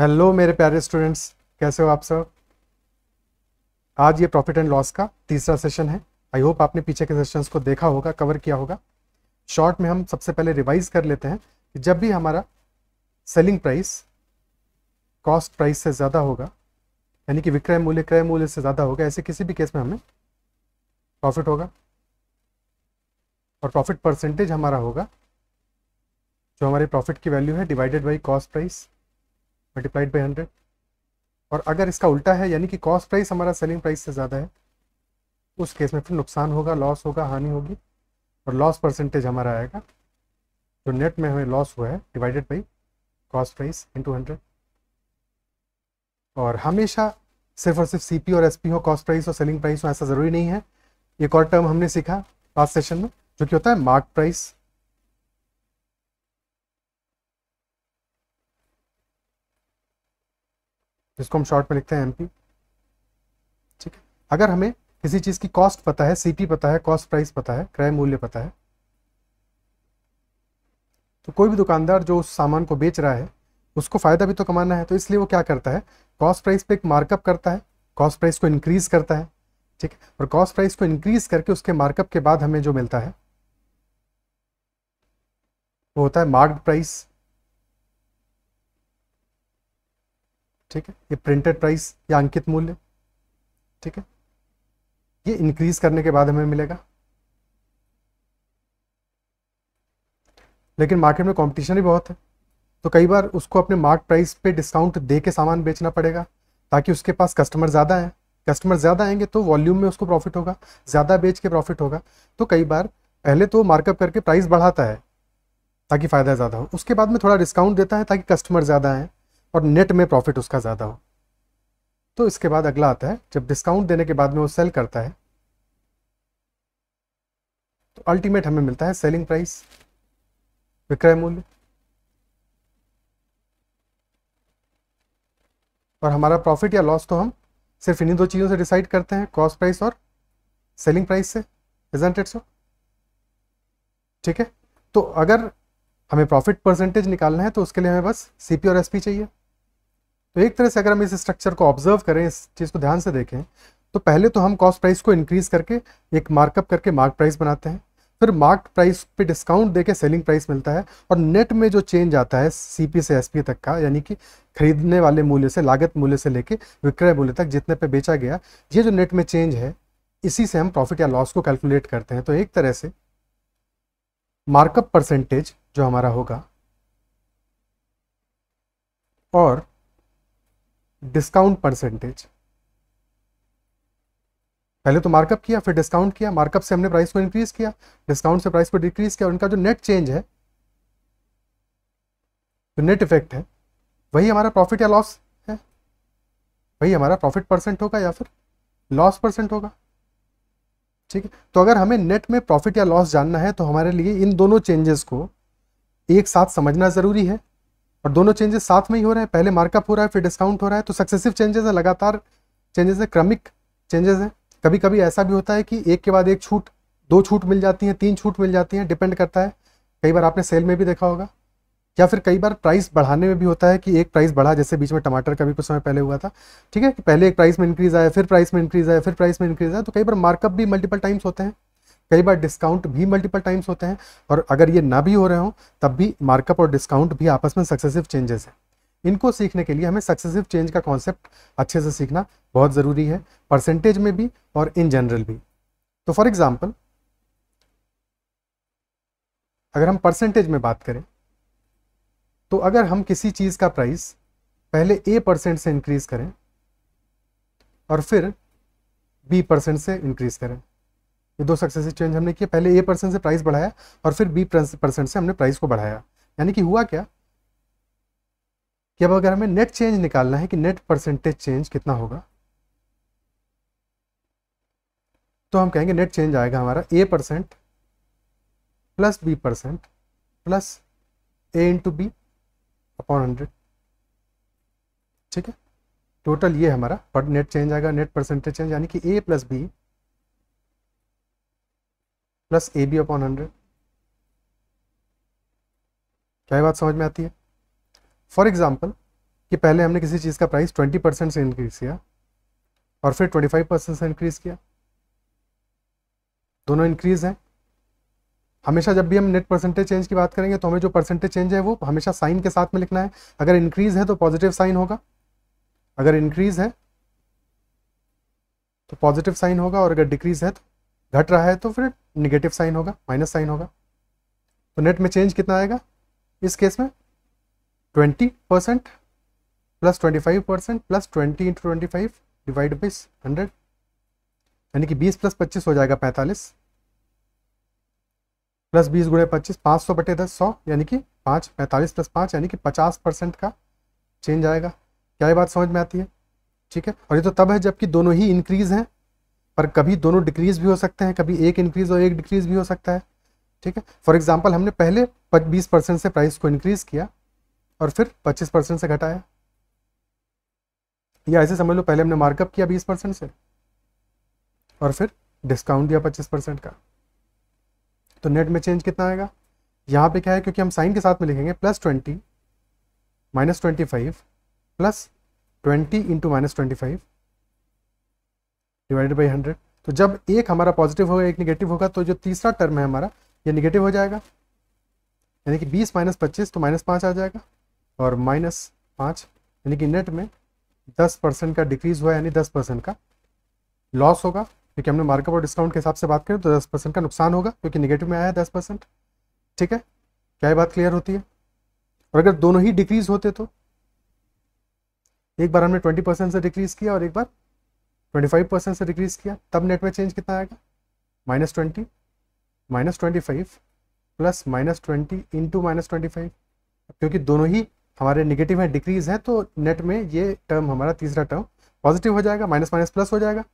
hello मेरे प्यारे students कैसे हो आप सब आज ये प्रॉफिट एंड लॉस का तीसरा सेशन है आई होप आपने पीछे के सेशंस को देखा होगा कवर किया होगा शॉर्ट में हम सबसे पहले रिवाइज कर लेते हैं कि जब भी हमारा सेलिंग प्राइस कॉस्ट प्राइस से ज़्यादा होगा यानी कि विक्रय मूल्य क्रय मूल्य से ज़्यादा होगा ऐसे किसी भी केस में हमें प्रॉफिट होगा और प्रॉफिट परसेंटेज हमारा होगा जो हमारे प्रॉफिट की वैल्यू है divided by cost price multiplied by hundred और अगर इसका उल्टा है यानी कि कॉस्ट प्राइस हमारा सेलिंग प्राइस से ज़्यादा है उस केस में फिर नुकसान होगा लॉस होगा हानि होगी और लॉस परसेंटेज हमारा आएगा जो नेट में हमें लॉस हुआ है divided by cost price into hundred और हमेशा सिर्फ और सिर्फ सीपी और एसपी हो कॉस्ट प्राइस और सेलिंग प्राइस हो ऐसा ज़रूरी नहीं है एक और टर्म हमने सीखा लास्ट सेशन में जो कि होता है मार्क प्राइस जिसको हम शॉर्ट में लिखते हैं एमपी ठीक है अगर हमें किसी चीज़ की कॉस्ट पता है सीपी पता है कॉस्ट प्राइस पता है क्रय मूल्य पता है तो कोई भी दुकानदार जो उस सामान को बेच रहा है उसको फ़ायदा भी तो कमाना है तो इसलिए वो क्या करता है कॉस्ट प्राइस पे एक मार्कअप करता है कॉस्ट प्राइस को इंक्रीज़ करता है ठीक है और कॉस्ट प्राइस को इंक्रीज़ करके उसके मार्कअप के बाद हमें जो मिलता है वो होता है मार्क्ड प्राइस ठीक है ये प्रिंटेड प्राइस या अंकित मूल्य ठीक है ये इंक्रीज करने के बाद हमें मिलेगा लेकिन मार्केट में कंपटीशन ही बहुत है तो कई बार उसको अपने मार्क प्राइस पे डिस्काउंट दे के सामान बेचना पड़ेगा ताकि उसके पास कस्टमर ज़्यादा है कस्टमर ज़्यादा आएंगे तो वॉल्यूम में उसको प्रॉफिट होगा ज़्यादा बेच के प्रॉफिट होगा तो कई बार पहले तो मार्कअप करके प्राइस बढ़ाता है ताकि फ़ायदा ज़्यादा हो उसके बाद में थोड़ा डिस्काउंट देता है ताकि कस्टमर ज़्यादा आए और नेट में प्रॉफिट उसका ज़्यादा हो तो इसके बाद अगला आता है जब डिस्काउंट देने के बाद में वो सेल करता है तो अल्टीमेट हमें मिलता है सेलिंग प्राइस विक्रय मूल्य और हमारा प्रॉफिट या लॉस तो हम सिर्फ इन्हीं दो चीज़ों से डिसाइड करते हैं कॉस्ट प्राइस और सेलिंग प्राइस से प्रेजेंटेड सो ठीक है तो अगर हमें प्रॉफिट परसेंटेज निकालना है तो उसके लिए हमें बस सीपी और एसपी चाहिए तो एक तरह से अगर हम इस स्ट्रक्चर को ऑब्जर्व करें इस चीज़ को ध्यान से देखें तो पहले तो हम कॉस्ट प्राइस को इंक्रीज करके एक मार्कअप करके मार्क प्राइस बनाते हैं फिर मार्क प्राइस पे डिस्काउंट देके सेलिंग प्राइस मिलता है और नेट में जो चेंज आता है सीपी से एसपी तक का यानी कि खरीदने वाले मूल्य से लागत मूल्य से लेके विक्रय मूल्य तक जितने पे बेचा गया ये जो नेट में चेंज है इसी से हम प्रॉफिट या लॉस को कैलकुलेट करते हैं तो एक तरह से मार्कअप परसेंटेज जो हमारा होगा और डिस्काउंट परसेंटेज पहले तो मार्कअप किया फिर डिस्काउंट किया मार्कअप से हमने प्राइस को इंक्रीज किया डिस्काउंट से प्राइस को डिक्रीज किया उनका जो नेट चेंज है जो नेट इफेक्ट है वही हमारा प्रॉफिट या लॉस है वही हमारा प्रॉफिट परसेंट होगा या फिर लॉस परसेंट होगा ठीक है तो अगर हमें नेट में प्रॉफिट या लॉस जानना है तो हमारे लिए इन दोनों चेंजेस को एक साथ समझना ज़रूरी है और दोनों चेंजेस साथ में ही हो रहे हैं पहले मार्कअप हो रहा है फिर डिस्काउंट हो रहा है तो सक्सेसिव चेंजेस है लगातार चेंजेस है क्रमिक चेंजेस है कभी कभी ऐसा भी होता है कि एक के बाद एक छूट दो छूट मिल जाती हैं तीन छूट मिल जाती हैं डिपेंड करता है कई बार आपने सेल में भी देखा होगा या फिर कई बार प्राइस बढ़ाने में भी होता है कि एक प्राइस बढ़ा जैसे बीच में टमाटर का भी कुछ समय पहले हुआ था ठीक है कि पहले एक प्राइस में इंक्रीज़ आया फिर प्राइस में इंक्रीज़ आया फिर प्राइस में इंक्रीज़ आया तो कई बार मार्कअप भी मल्टीपल टाइम्स होते हैं कई बार डिस्काउंट भी मल्टीपल टाइम्स होते हैं और अगर ये ना भी हो रहे हों तब भी मार्कअप और डिस्काउंट भी आपस में सक्सेसिव चेंजेस हैं इनको सीखने के लिए हमें सक्सेसिव चेंज का कॉन्सेप्ट अच्छे से सीखना बहुत ज़रूरी है परसेंटेज में भी और इन जनरल भी तो फॉर एग्जाम्पल अगर हम परसेंटेज में बात करें तो अगर हम किसी चीज़ का प्राइस पहले ए परसेंट से इंक्रीज़ करें और फिर बी परसेंट से इंक्रीज़ करें ये दो सक्सेसिव चेंज हमने किए पहले ए परसेंट से प्राइस बढ़ाया और फिर बी परसेंट से हमने प्राइस को बढ़ाया यानी कि हुआ क्या कि अब अगर हमें नेट चेंज निकालना है कि नेट परसेंटेज चेंज कितना होगा तो हम कहेंगे नेट चेंज आएगा हमारा A percent plus B percent plus A into B upon hundred ठीक है टोटल ये हमारा पर नेट चेंज आएगा नेट परसेंटेज चेंज यानी कि A plus B plus A B upon hundred क्या बात समझ में आती है फॉर एग्जाम्पल कि पहले हमने किसी चीज़ का प्राइस ट्वेंटी परसेंट से इंक्रीज किया और फिर ट्वेंटी फाइव परसेंट से इंक्रीज किया दोनों इंक्रीज हैं हमेशा जब भी हम नेट परसेंटेज चेंज की बात करेंगे तो हमें जो परसेंटेज चेंज है वो हमेशा साइन के साथ में लिखना है अगर इंक्रीज है तो पॉजिटिव साइन होगा अगर इंक्रीज है तो पॉजिटिव साइन होगा और अगर डिक्रीज है तो घट रहा है तो फिर निगेटिव साइन होगा माइनस साइन होगा तो नेट में चेंज कितना आएगा इस केस में twenty percent plus twenty five percent plus twenty into twenty five divide by hundred यानी कि बीस प्लस पच्चीस हो जाएगा पैंतालीस प्लस बीस गुणे पच्चीस पाँच सौ बटे दस सौ यानी कि पाँच पैंतालीस प्लस पाँच यानी कि पचास परसेंट का चेंज आएगा क्या ये बात समझ में आती है ठीक है और ये तो तब है जबकि दोनों ही इंक्रीज हैं पर कभी दोनों डिक्रीज भी हो सकते हैं कभी एक इंक्रीज और एक डिक्रीज भी हो सकता है ठीक है फॉर एग्जाम्पल हमने पहले बीस परसेंट से प्राइस को इंक्रीज किया और फिर पच्चीस परसेंट से घटाया या ऐसे समझ लो पहले हमने मार्कअप किया बीस परसेंट से और फिर डिस्काउंट दिया पच्चीस परसेंट का तो नेट में चेंज कितना आएगा यहाँ पे क्या है क्योंकि हम साइन के साथ में लिखेंगे plus twenty minus twenty five plus twenty into minus twenty five divided by hundred तो जब एक हमारा पॉजिटिव होगा एक निगेटिव होगा तो जो तीसरा टर्म है हमारा ये निगेटिव हो जाएगा यानी कि बीस माइनस पच्चीस तो माइनस पाँच आ जाएगा और माइनस पाँच यानी कि नेट में दस परसेंट का डिक्रीज हुआ यानी दस परसेंट का लॉस होगा क्योंकि हमने मार्कअप और डिस्काउंट के हिसाब से बात करें तो दस परसेंट का नुकसान होगा क्योंकि निगेटिव में आया है दस परसेंट ठीक है क्या ये बात क्लियर होती है और अगर दोनों ही डिक्रीज होते तो एक बार हमने ट्वेंटी परसेंट से डिक्रीज किया और एक बार 25 परसेंट से डिक्रीज किया तब नेट में चेंज कितना आएगा minus twenty minus twenty five plus minus twenty into minus twenty five क्योंकि दोनों ही हमारे निगेटिव हैं डिक्रीज है तो नेट में ये टर्म हमारा तीसरा टर्म पॉजिटिव हो जाएगा माइनस माइनस प्लस हो जाएगा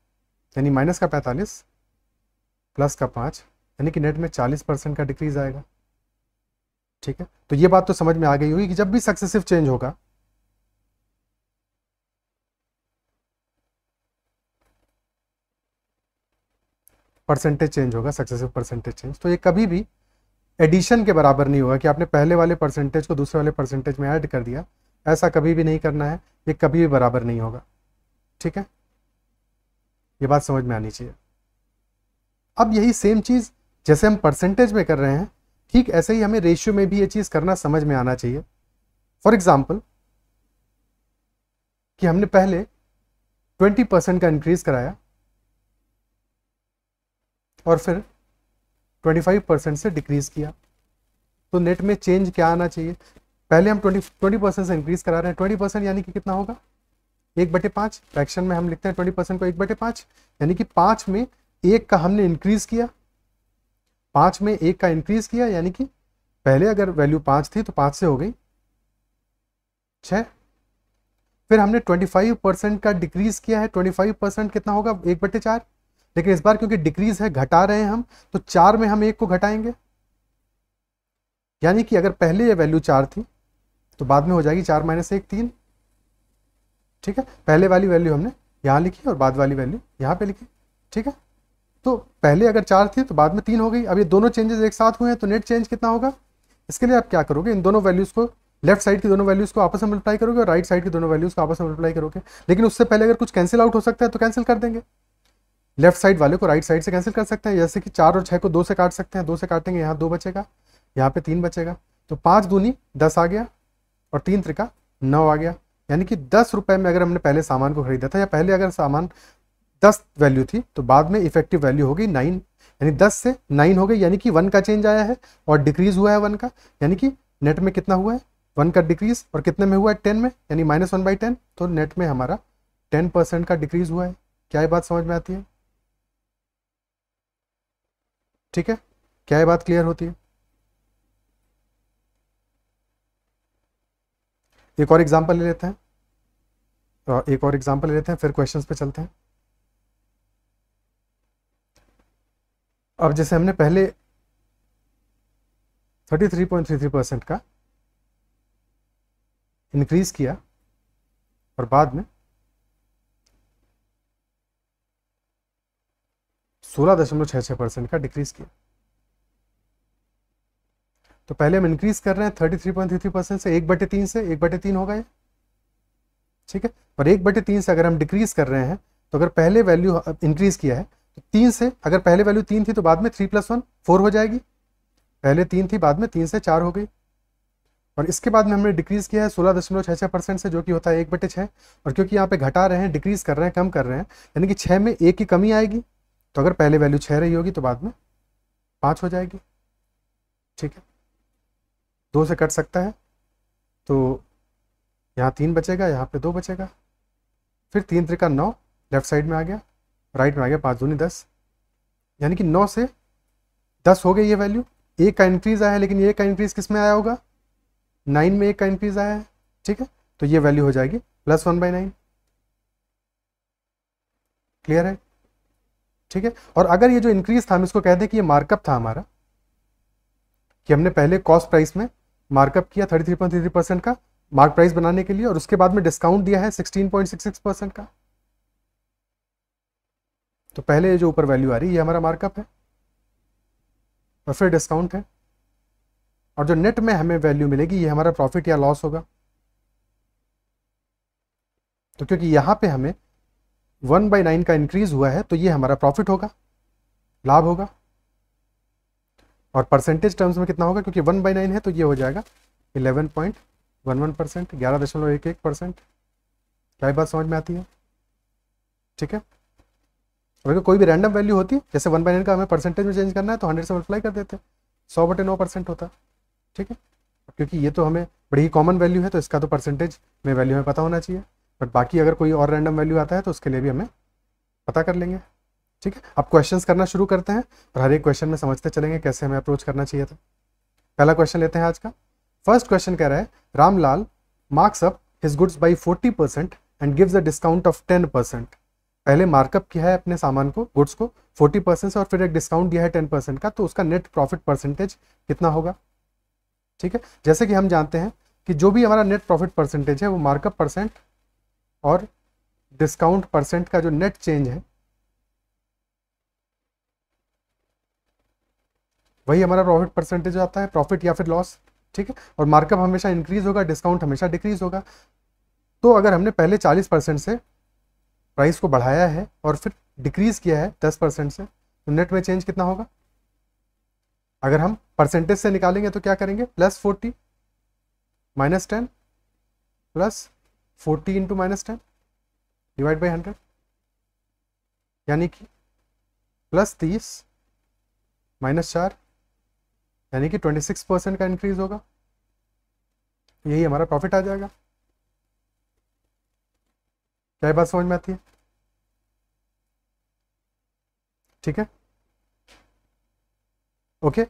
यानी माइनस का पैंतालीस प्लस का पाँच यानी कि नेट में चालीस परसेंट का डिक्रीज आएगा ठीक है तो ये बात तो समझ में आ गई होगी कि जब भी सक्सेसिव चेंज होगा परसेंटेज चेंज होगा सक्सेसिव परसेंटेज चेंज तो ये कभी भी एडिशन के बराबर नहीं होगा कि आपने पहले वाले परसेंटेज को दूसरे वाले परसेंटेज में ऐड कर दिया ऐसा कभी भी नहीं करना है ये कभी भी बराबर नहीं होगा ठीक है ये बात समझ में आनी चाहिए अब यही सेम चीज़ जैसे हम परसेंटेज में कर रहे हैं ठीक ऐसे ही हमें रेशियो में भी ये चीज़ करना समझ में आना चाहिए फॉर एग्जाम्पल कि हमने पहले 20 परसेंट का इंक्रीज़ कराया और फिर 25 परसेंट से डिक्रीज़ किया तो नेट में चेंज क्या आना चाहिए पहले हम 20 20 परसेंट से इंक्रीज़ करा रहे हैं 20 परसेंट यानी कि कितना होगा एक बटे पाँच फ्रैक्शन में हम लिखते हैं 20 परसेंट को एक बटे पाँच यानी कि पाँच में एक का हमने इंक्रीज़ किया पाँच में एक का इंक्रीज़ किया यानी कि पहले अगर वैल्यू पाँच थी तो पाँच से हो गई छः फिर हमने 25 परसेंट का डिक्रीज़ किया है 25 परसेंट कितना होगा एक बटे चार लेकिन इस बार क्योंकि डिक्रीज है घटा रहे हैं हम तो चार में हम एक को घटाएंगे यानी कि अगर पहले ये वैल्यू चार थी तो बाद में हो जाएगी चार माइनस एक तीन ठीक है पहले वाली वैल्यू हमने यहाँ लिखी और बाद वाली वैल्यू यहाँ पे लिखी ठीक है तो पहले अगर चार थी तो बाद में तीन हो गई अब ये दोनों चेंजेस एक साथ हुए हैं तो नेट चेंज कितना होगा इसके लिए आप क्या करोगे इन दोनों वैल्यूज़ को लेफ्ट साइड की दोनों वैल्यूज़ को आपस में मल्टीप्लाई करोगे और राइट साइड की दोनों वैल्यूज़ को आपस में मल्टीप्लाई करोगे लेकिन उससे पहले अगर कुछ कैंसिल आउट हो सकता है तो कैंसिल कर देंगे लेफ्ट साइड वाले को राइट साइड से कैंसिल कर सकते हैं जैसे कि चार और छः को दो से काट सकते हैं दो से काटेंगे यहाँ दो बचेगा यहाँ पे तीन बचेगा तो पाँच दूनी दस आ गया और तीन त्रिका नौ आ गया यानी कि दस रुपये में अगर हमने पहले सामान को खरीदा था या पहले अगर सामान दस वैल्यू थी तो बाद में इफेक्टिव वैल्यू होगी नाइन यानी दस से नाइन हो गई यानी कि वन का चेंज आया है और डिक्रीज हुआ है वन का यानी कि नेट में कितना हुआ है वन का डिक्रीज और कितने में हुआ है टेन में यानी माइनस वन बाई टेन तो नेट में हमारा टेन परसेंट का डिक्रीज हुआ है क्या ये बात समझ में आती है ठीक है क्या ये बात क्लियर होती है एक और एग्जाम्पल ले लेते हैं एक और एग्जाम्पल ले लेते हैं फिर क्वेश्चंस पे चलते हैं अब जैसे हमने पहले 33.33 परसेंट का इंक्रीज किया और बाद में सोलह दशमलव छः छः परसेंट का डिक्रीज किया तो पहले हम इंक्रीज कर रहे हैं thirty three point three three percent से एक बटे तीन से एक बटे तीन हो गए ठीक है पर एक बटे तीन से अगर हम डिक्रीज कर रहे हैं तो अगर पहले वैल्यू इंक्रीज किया है तो तीन से अगर पहले वैल्यू तीन थी तो बाद में थ्री प्लस वन फोर हो जाएगी पहले तीन थी बाद में तीन से चार हो गई और इसके बाद में हमने डिक्रीज किया है सोलह दशमलव छः छः परसेंट से जो कि होता है एक बटे छः और क्योंकि यहाँ पे घटा रहे हैं डिक्रीज कर रहे हैं कम कर रहे हैं यानी कि छः में एक की कमी आएगी तो अगर पहले वैल्यू छः रही होगी तो बाद में पाँच हो जाएगी ठीक है दो से कट सकता है तो यहाँ तीन बचेगा यहाँ पे दो बचेगा फिर तीन त्रिका नौ लेफ्ट साइड में आ गया राइट में आ गया पाँच दूनी दस यानी कि नौ से दस हो गई ये वैल्यू एक का इंक्रीज़ आया है लेकिन ये का इंक्रीज़ किस में आया होगा नाइन में एक का इंक्रीज़ आया है ठीक है तो ये वैल्यू हो जाएगी plus one by nine clear है ठीक है और अगर ये जो इंक्रीज था हम इसको कह दें कि ये मार्कअप था हमारा कि हमने पहले कॉस्ट प्राइस में मार्कअप किया thirty three point three percent का मार्क प्राइस बनाने के लिए और उसके बाद में डिस्काउंट दिया है sixteen point six six percent का तो पहले ये जो ऊपर वैल्यू आ रही है ये हमारा मार्कअप है और फिर डिस्काउंट है और जो नेट में हमें वैल्यू मिलेगी ये हमारा प्रॉफिट या लॉस होगा तो क्योंकि यहां पर हमें वन बाई नाइन का इंक्रीज हुआ है तो ये हमारा प्रॉफिट होगा लाभ होगा और परसेंटेज टर्म्स में कितना होगा क्योंकि वन बाई नाइन है तो ये हो जाएगा eleven point one one percent ग्यारह दशमलव एक एक परसेंट क्या बात समझ में आती है ठीक है अगर कोई भी रैंडम वैल्यू होती जैसे वन बाई नाइन का हमें परसेंटेज में चेंज करना है तो हंड्रेड से मल्टीप्लाई कर देते हैं सौ बटे नौ परसेंट होता ठीक है क्योंकि ये तो हमें बड़ी ही कॉमन वैल्यू है तो इसका तो परसेंटेज में वैल्यू हमें पता होना चाहिए बट बाकी अगर कोई और रैंडम वैल्यू आता है तो उसके लिए भी हमें पता कर लेंगे ठीक है अब क्वेश्चन करना शुरू करते हैं और हर एक क्वेश्चन में समझते चलेंगे कैसे हमें अप्रोच करना चाहिए था पहला क्वेश्चन लेते हैं आज का फर्स्ट क्वेश्चन कह रहा है Ramlal marks up his goods by forty percent and gives a discount of ten percent पहले मार्कअप किया है अपने सामान को गुड्स को फोर्टी परसेंट से और फिर एक डिस्काउंट दिया है टेन परसेंट का तो उसका नेट प्रॉफिट परसेंटेज कितना होगा ठीक है जैसे कि हम जानते हैं कि जो भी हमारा नेट प्रॉफिट परसेंटेज है वो मार्कअप परसेंट और डिस्काउंट परसेंट का जो नेट चेंज है वही हमारा प्रॉफिट परसेंटेज आता है प्रॉफिट या फिर लॉस ठीक है और मार्कअप हमेशा इंक्रीज होगा डिस्काउंट हमेशा डिक्रीज होगा तो अगर हमने पहले 40 परसेंट से प्राइस को बढ़ाया है और फिर डिक्रीज किया है 10 परसेंट से तो नेट में चेंज कितना होगा अगर हम परसेंटेज से निकालेंगे तो क्या करेंगे plus forty minus ten plus forty into minus ten divide by hundred यानी कि प्लस तीस माइनस चार यानी कि ट्वेंटी सिक्स परसेंट का इंक्रीज होगा यही हमारा प्रॉफिट आ जाएगा क्या बात समझ में आती है ठीक है ओके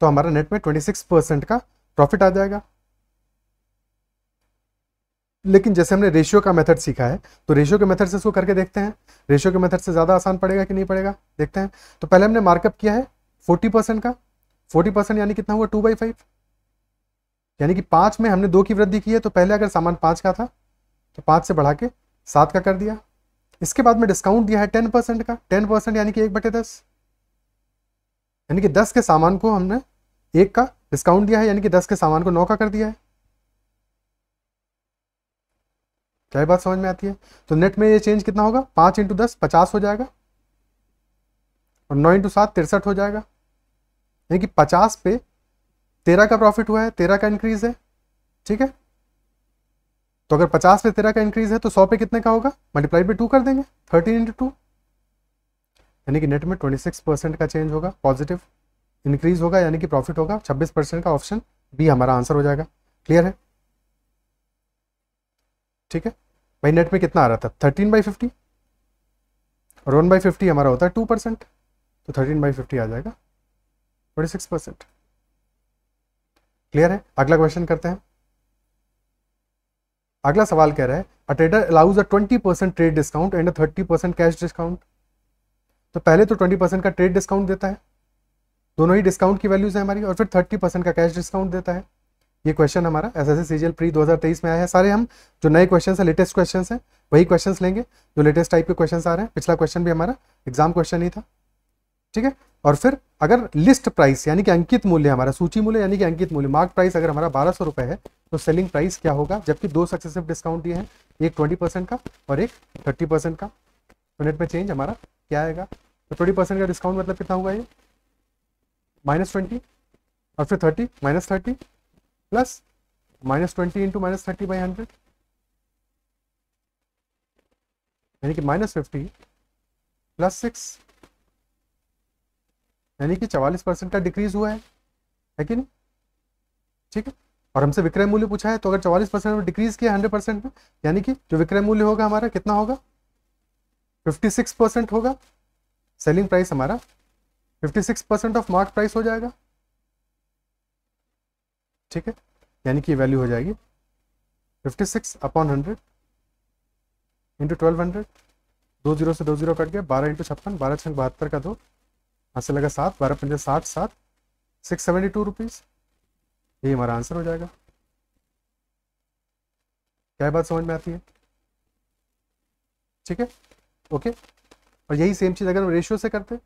तो हमारा नेट में ट्वेंटी सिक्स परसेंट का प्रॉफिट आ जाएगा लेकिन जैसे हमने रेशियो का मेथड सीखा है तो रेशियो के मेथड से इसको करके देखते हैं रेशियो के मेथड से ज़्यादा आसान पड़ेगा कि नहीं पड़ेगा देखते हैं तो पहले हमने मार्कअप किया है फोर्टी परसेंट का फोर्टी परसेंट यानी कितना हुआ टू बाई फाइव यानी कि पाँच में हमने दो की वृद्धि की है तो पहले अगर सामान पाँच का था तो पाँच से बढ़ा के सात का कर दिया इसके बाद में डिस्काउंट दिया है टेन परसेंट का टेन परसेंट यानी कि एक बटे दस यानी कि दस के सामान को हमने एक का डिस्काउंट दिया है यानी कि दस के सामान को नौ का कर दिया है क्या बात समझ में आती है तो नेट में ये चेंज कितना होगा पांच इंटू दस पचास हो जाएगा और नौ इंटू सात तिरसठ हो जाएगा यानी कि पचास पे तेरह का प्रॉफिट हुआ है तेरह का इंक्रीज है ठीक है तो अगर पचास पे तेरह का इंक्रीज है तो सौ पे कितने का होगा मल्टीप्लाई पे टू कर देंगे थर्टीन इंटू टू यानी कि नेट में ट्वेंटी सिक्स परसेंट का चेंज होगा पॉजिटिव इंक्रीज होगा यानी कि प्रॉफिट होगा छब्बीस परसेंट का ऑप्शन बी हमारा आंसर हो जाएगा क्लियर है ठीक है भाई नेट में कितना आ रहा था थर्टीन बाई फिफ्टी और वन बाई फिफ्टी हमारा होता है टू परसेंट तो थर्टीन बाई फिफ्टी आ जाएगा ट्वेंटी सिक्स परसेंट क्लियर है अगला क्वेश्चन करते हैं अगला सवाल कह रहा है a trader allows a twenty percent trade discount and a thirty percent cash discount तो पहले तो ट्वेंटी परसेंट का ट्रेड डिस्काउंट देता है दोनों ही डिस्काउंट की वैल्यूज है हमारी और फिर थर्टी परसेंट का कैश डिस्काउंट देता है ये क्वेश्चन हमारा एस एस सी प्री 2023 में आया है सारे हम जो नए क्वेश्चन है लेटेस्ट क्वेश्चन है वही क्वेश्चन लेंगे जो लेटेस्ट टाइप के क्वेश्चन आ रहे हैं पिछला क्वेश्चन भी हमारा एग्जाम क्वेश्चन ही था ठीक है और फिर अगर लिस्ट प्राइस यानी कि अंकित मूल्य हमारा सूची मूल्य यानी कि अंकित मूल्य मार्क प्राइस अगर हमारा बारह सौ है तो सेलिंग प्राइस क्या होगा जबकि दो सक्सेसिव डिस्काउंट दिए हैं एक ट्वेंटी परसेंट का और एक थर्टी परसेंट का यूनिट में चेंज हमारा क्या आएगा तो ट्वेंटी परसेंट का डिस्काउंट मतलब कितना होगा ये माइनस ट्वेंटी और फिर thirty minus thirty plus minus twenty into minus thirty by hundred यानी कि माइनस फिफ्टी प्लस सिक्स यानी कि चवालीस परसेंट का डिक्रीज हुआ है है कि नहीं ठीक है और हमसे विक्रय मूल्य पूछा है तो अगर चवालीस परसेंट में डिक्रीज किया हंड्रेड परसेंट में यानी कि जो विक्रय मूल्य होगा हमारा कितना होगा फिफ्टी सिक्स परसेंट होगा सेलिंग प्राइस हमारा fifty six percent of mark price हो जाएगा ठीक है यानी कि वैल्यू हो जाएगी 56 six upon hundred into twelve hundred दो जीरो से दो जीरो कट गया बारह इंटू छप्पन बारह छः बहत्तर का दो यहाँ से लगा सात बारह पंजे साठ सात सिक्स सेवेंटी टू रुपीज़ यही हमारा आंसर हो जाएगा क्या बात समझ में आती है ठीक है ओके और यही सेम चीज़ अगर हम रेशियो से करते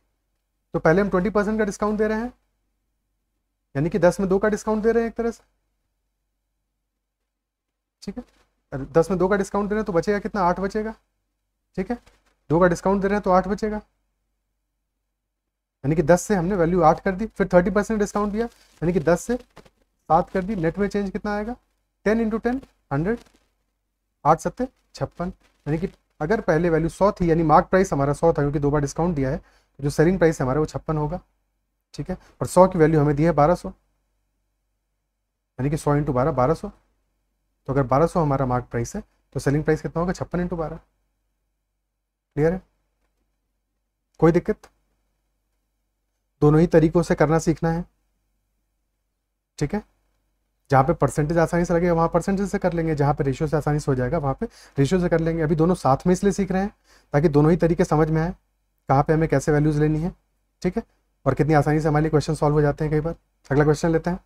तो पहले हम ट्वेंटी परसेंट का डिस्काउंट दे रहे हैं यानी कि दस में दो का डिस्काउंट दे रहे हैं एक तरह से ठीक है दस में दो का डिस्काउंट दे रहे हैं तो बचेगा कितना आठ बचेगा ठीक है दो का डिस्काउंट दे रहे हैं तो आठ बचेगा यानी कि दस से हमने वैल्यू आठ कर दी फिर थर्टी परसेंट डिस्काउंट दिया यानी कि दस से सात कर दी नेट में चेंज कितना आएगा टेन इंटू टेन हंड्रेड आठ सत्ते छप्पन यानी कि अगर पहले वैल्यू सौ थी यानी मार्क प्राइस हमारा सौ था क्योंकि दो बार डिस्काउंट दिया है तो जो सेलिंग प्राइस हमारा वो छप्पन होगा ठीक है और सौ की वैल्यू हमें दी है बारह सौ यानी कि सौ इंटू बारह बारह सौ तो अगर बारह सौ हमारा मार्क प्राइस है तो सेलिंग प्राइस कितना होगा छप्पन इंटू बारह क्लियर है कोई दिक्कत दोनों ही तरीकों से करना सीखना है ठीक है जहाँ पे परसेंटेज आसानी से लगेगा वहाँ परसेंटेज से कर लेंगे जहाँ पे रेशियो से आसानी से हो जाएगा वहाँ पे रेशियो से कर लेंगे अभी दोनों साथ में इसलिए सीख रहे हैं ताकि दोनों ही तरीके समझ में आए कहाँ पे हमें कैसे वैल्यूज़ लेनी है ठीक है और कितनी आसानी से हमारे लिए क्वेश्चन सॉल्व हो जाते हैं कई बार अगला क्वेश्चन लेते हैं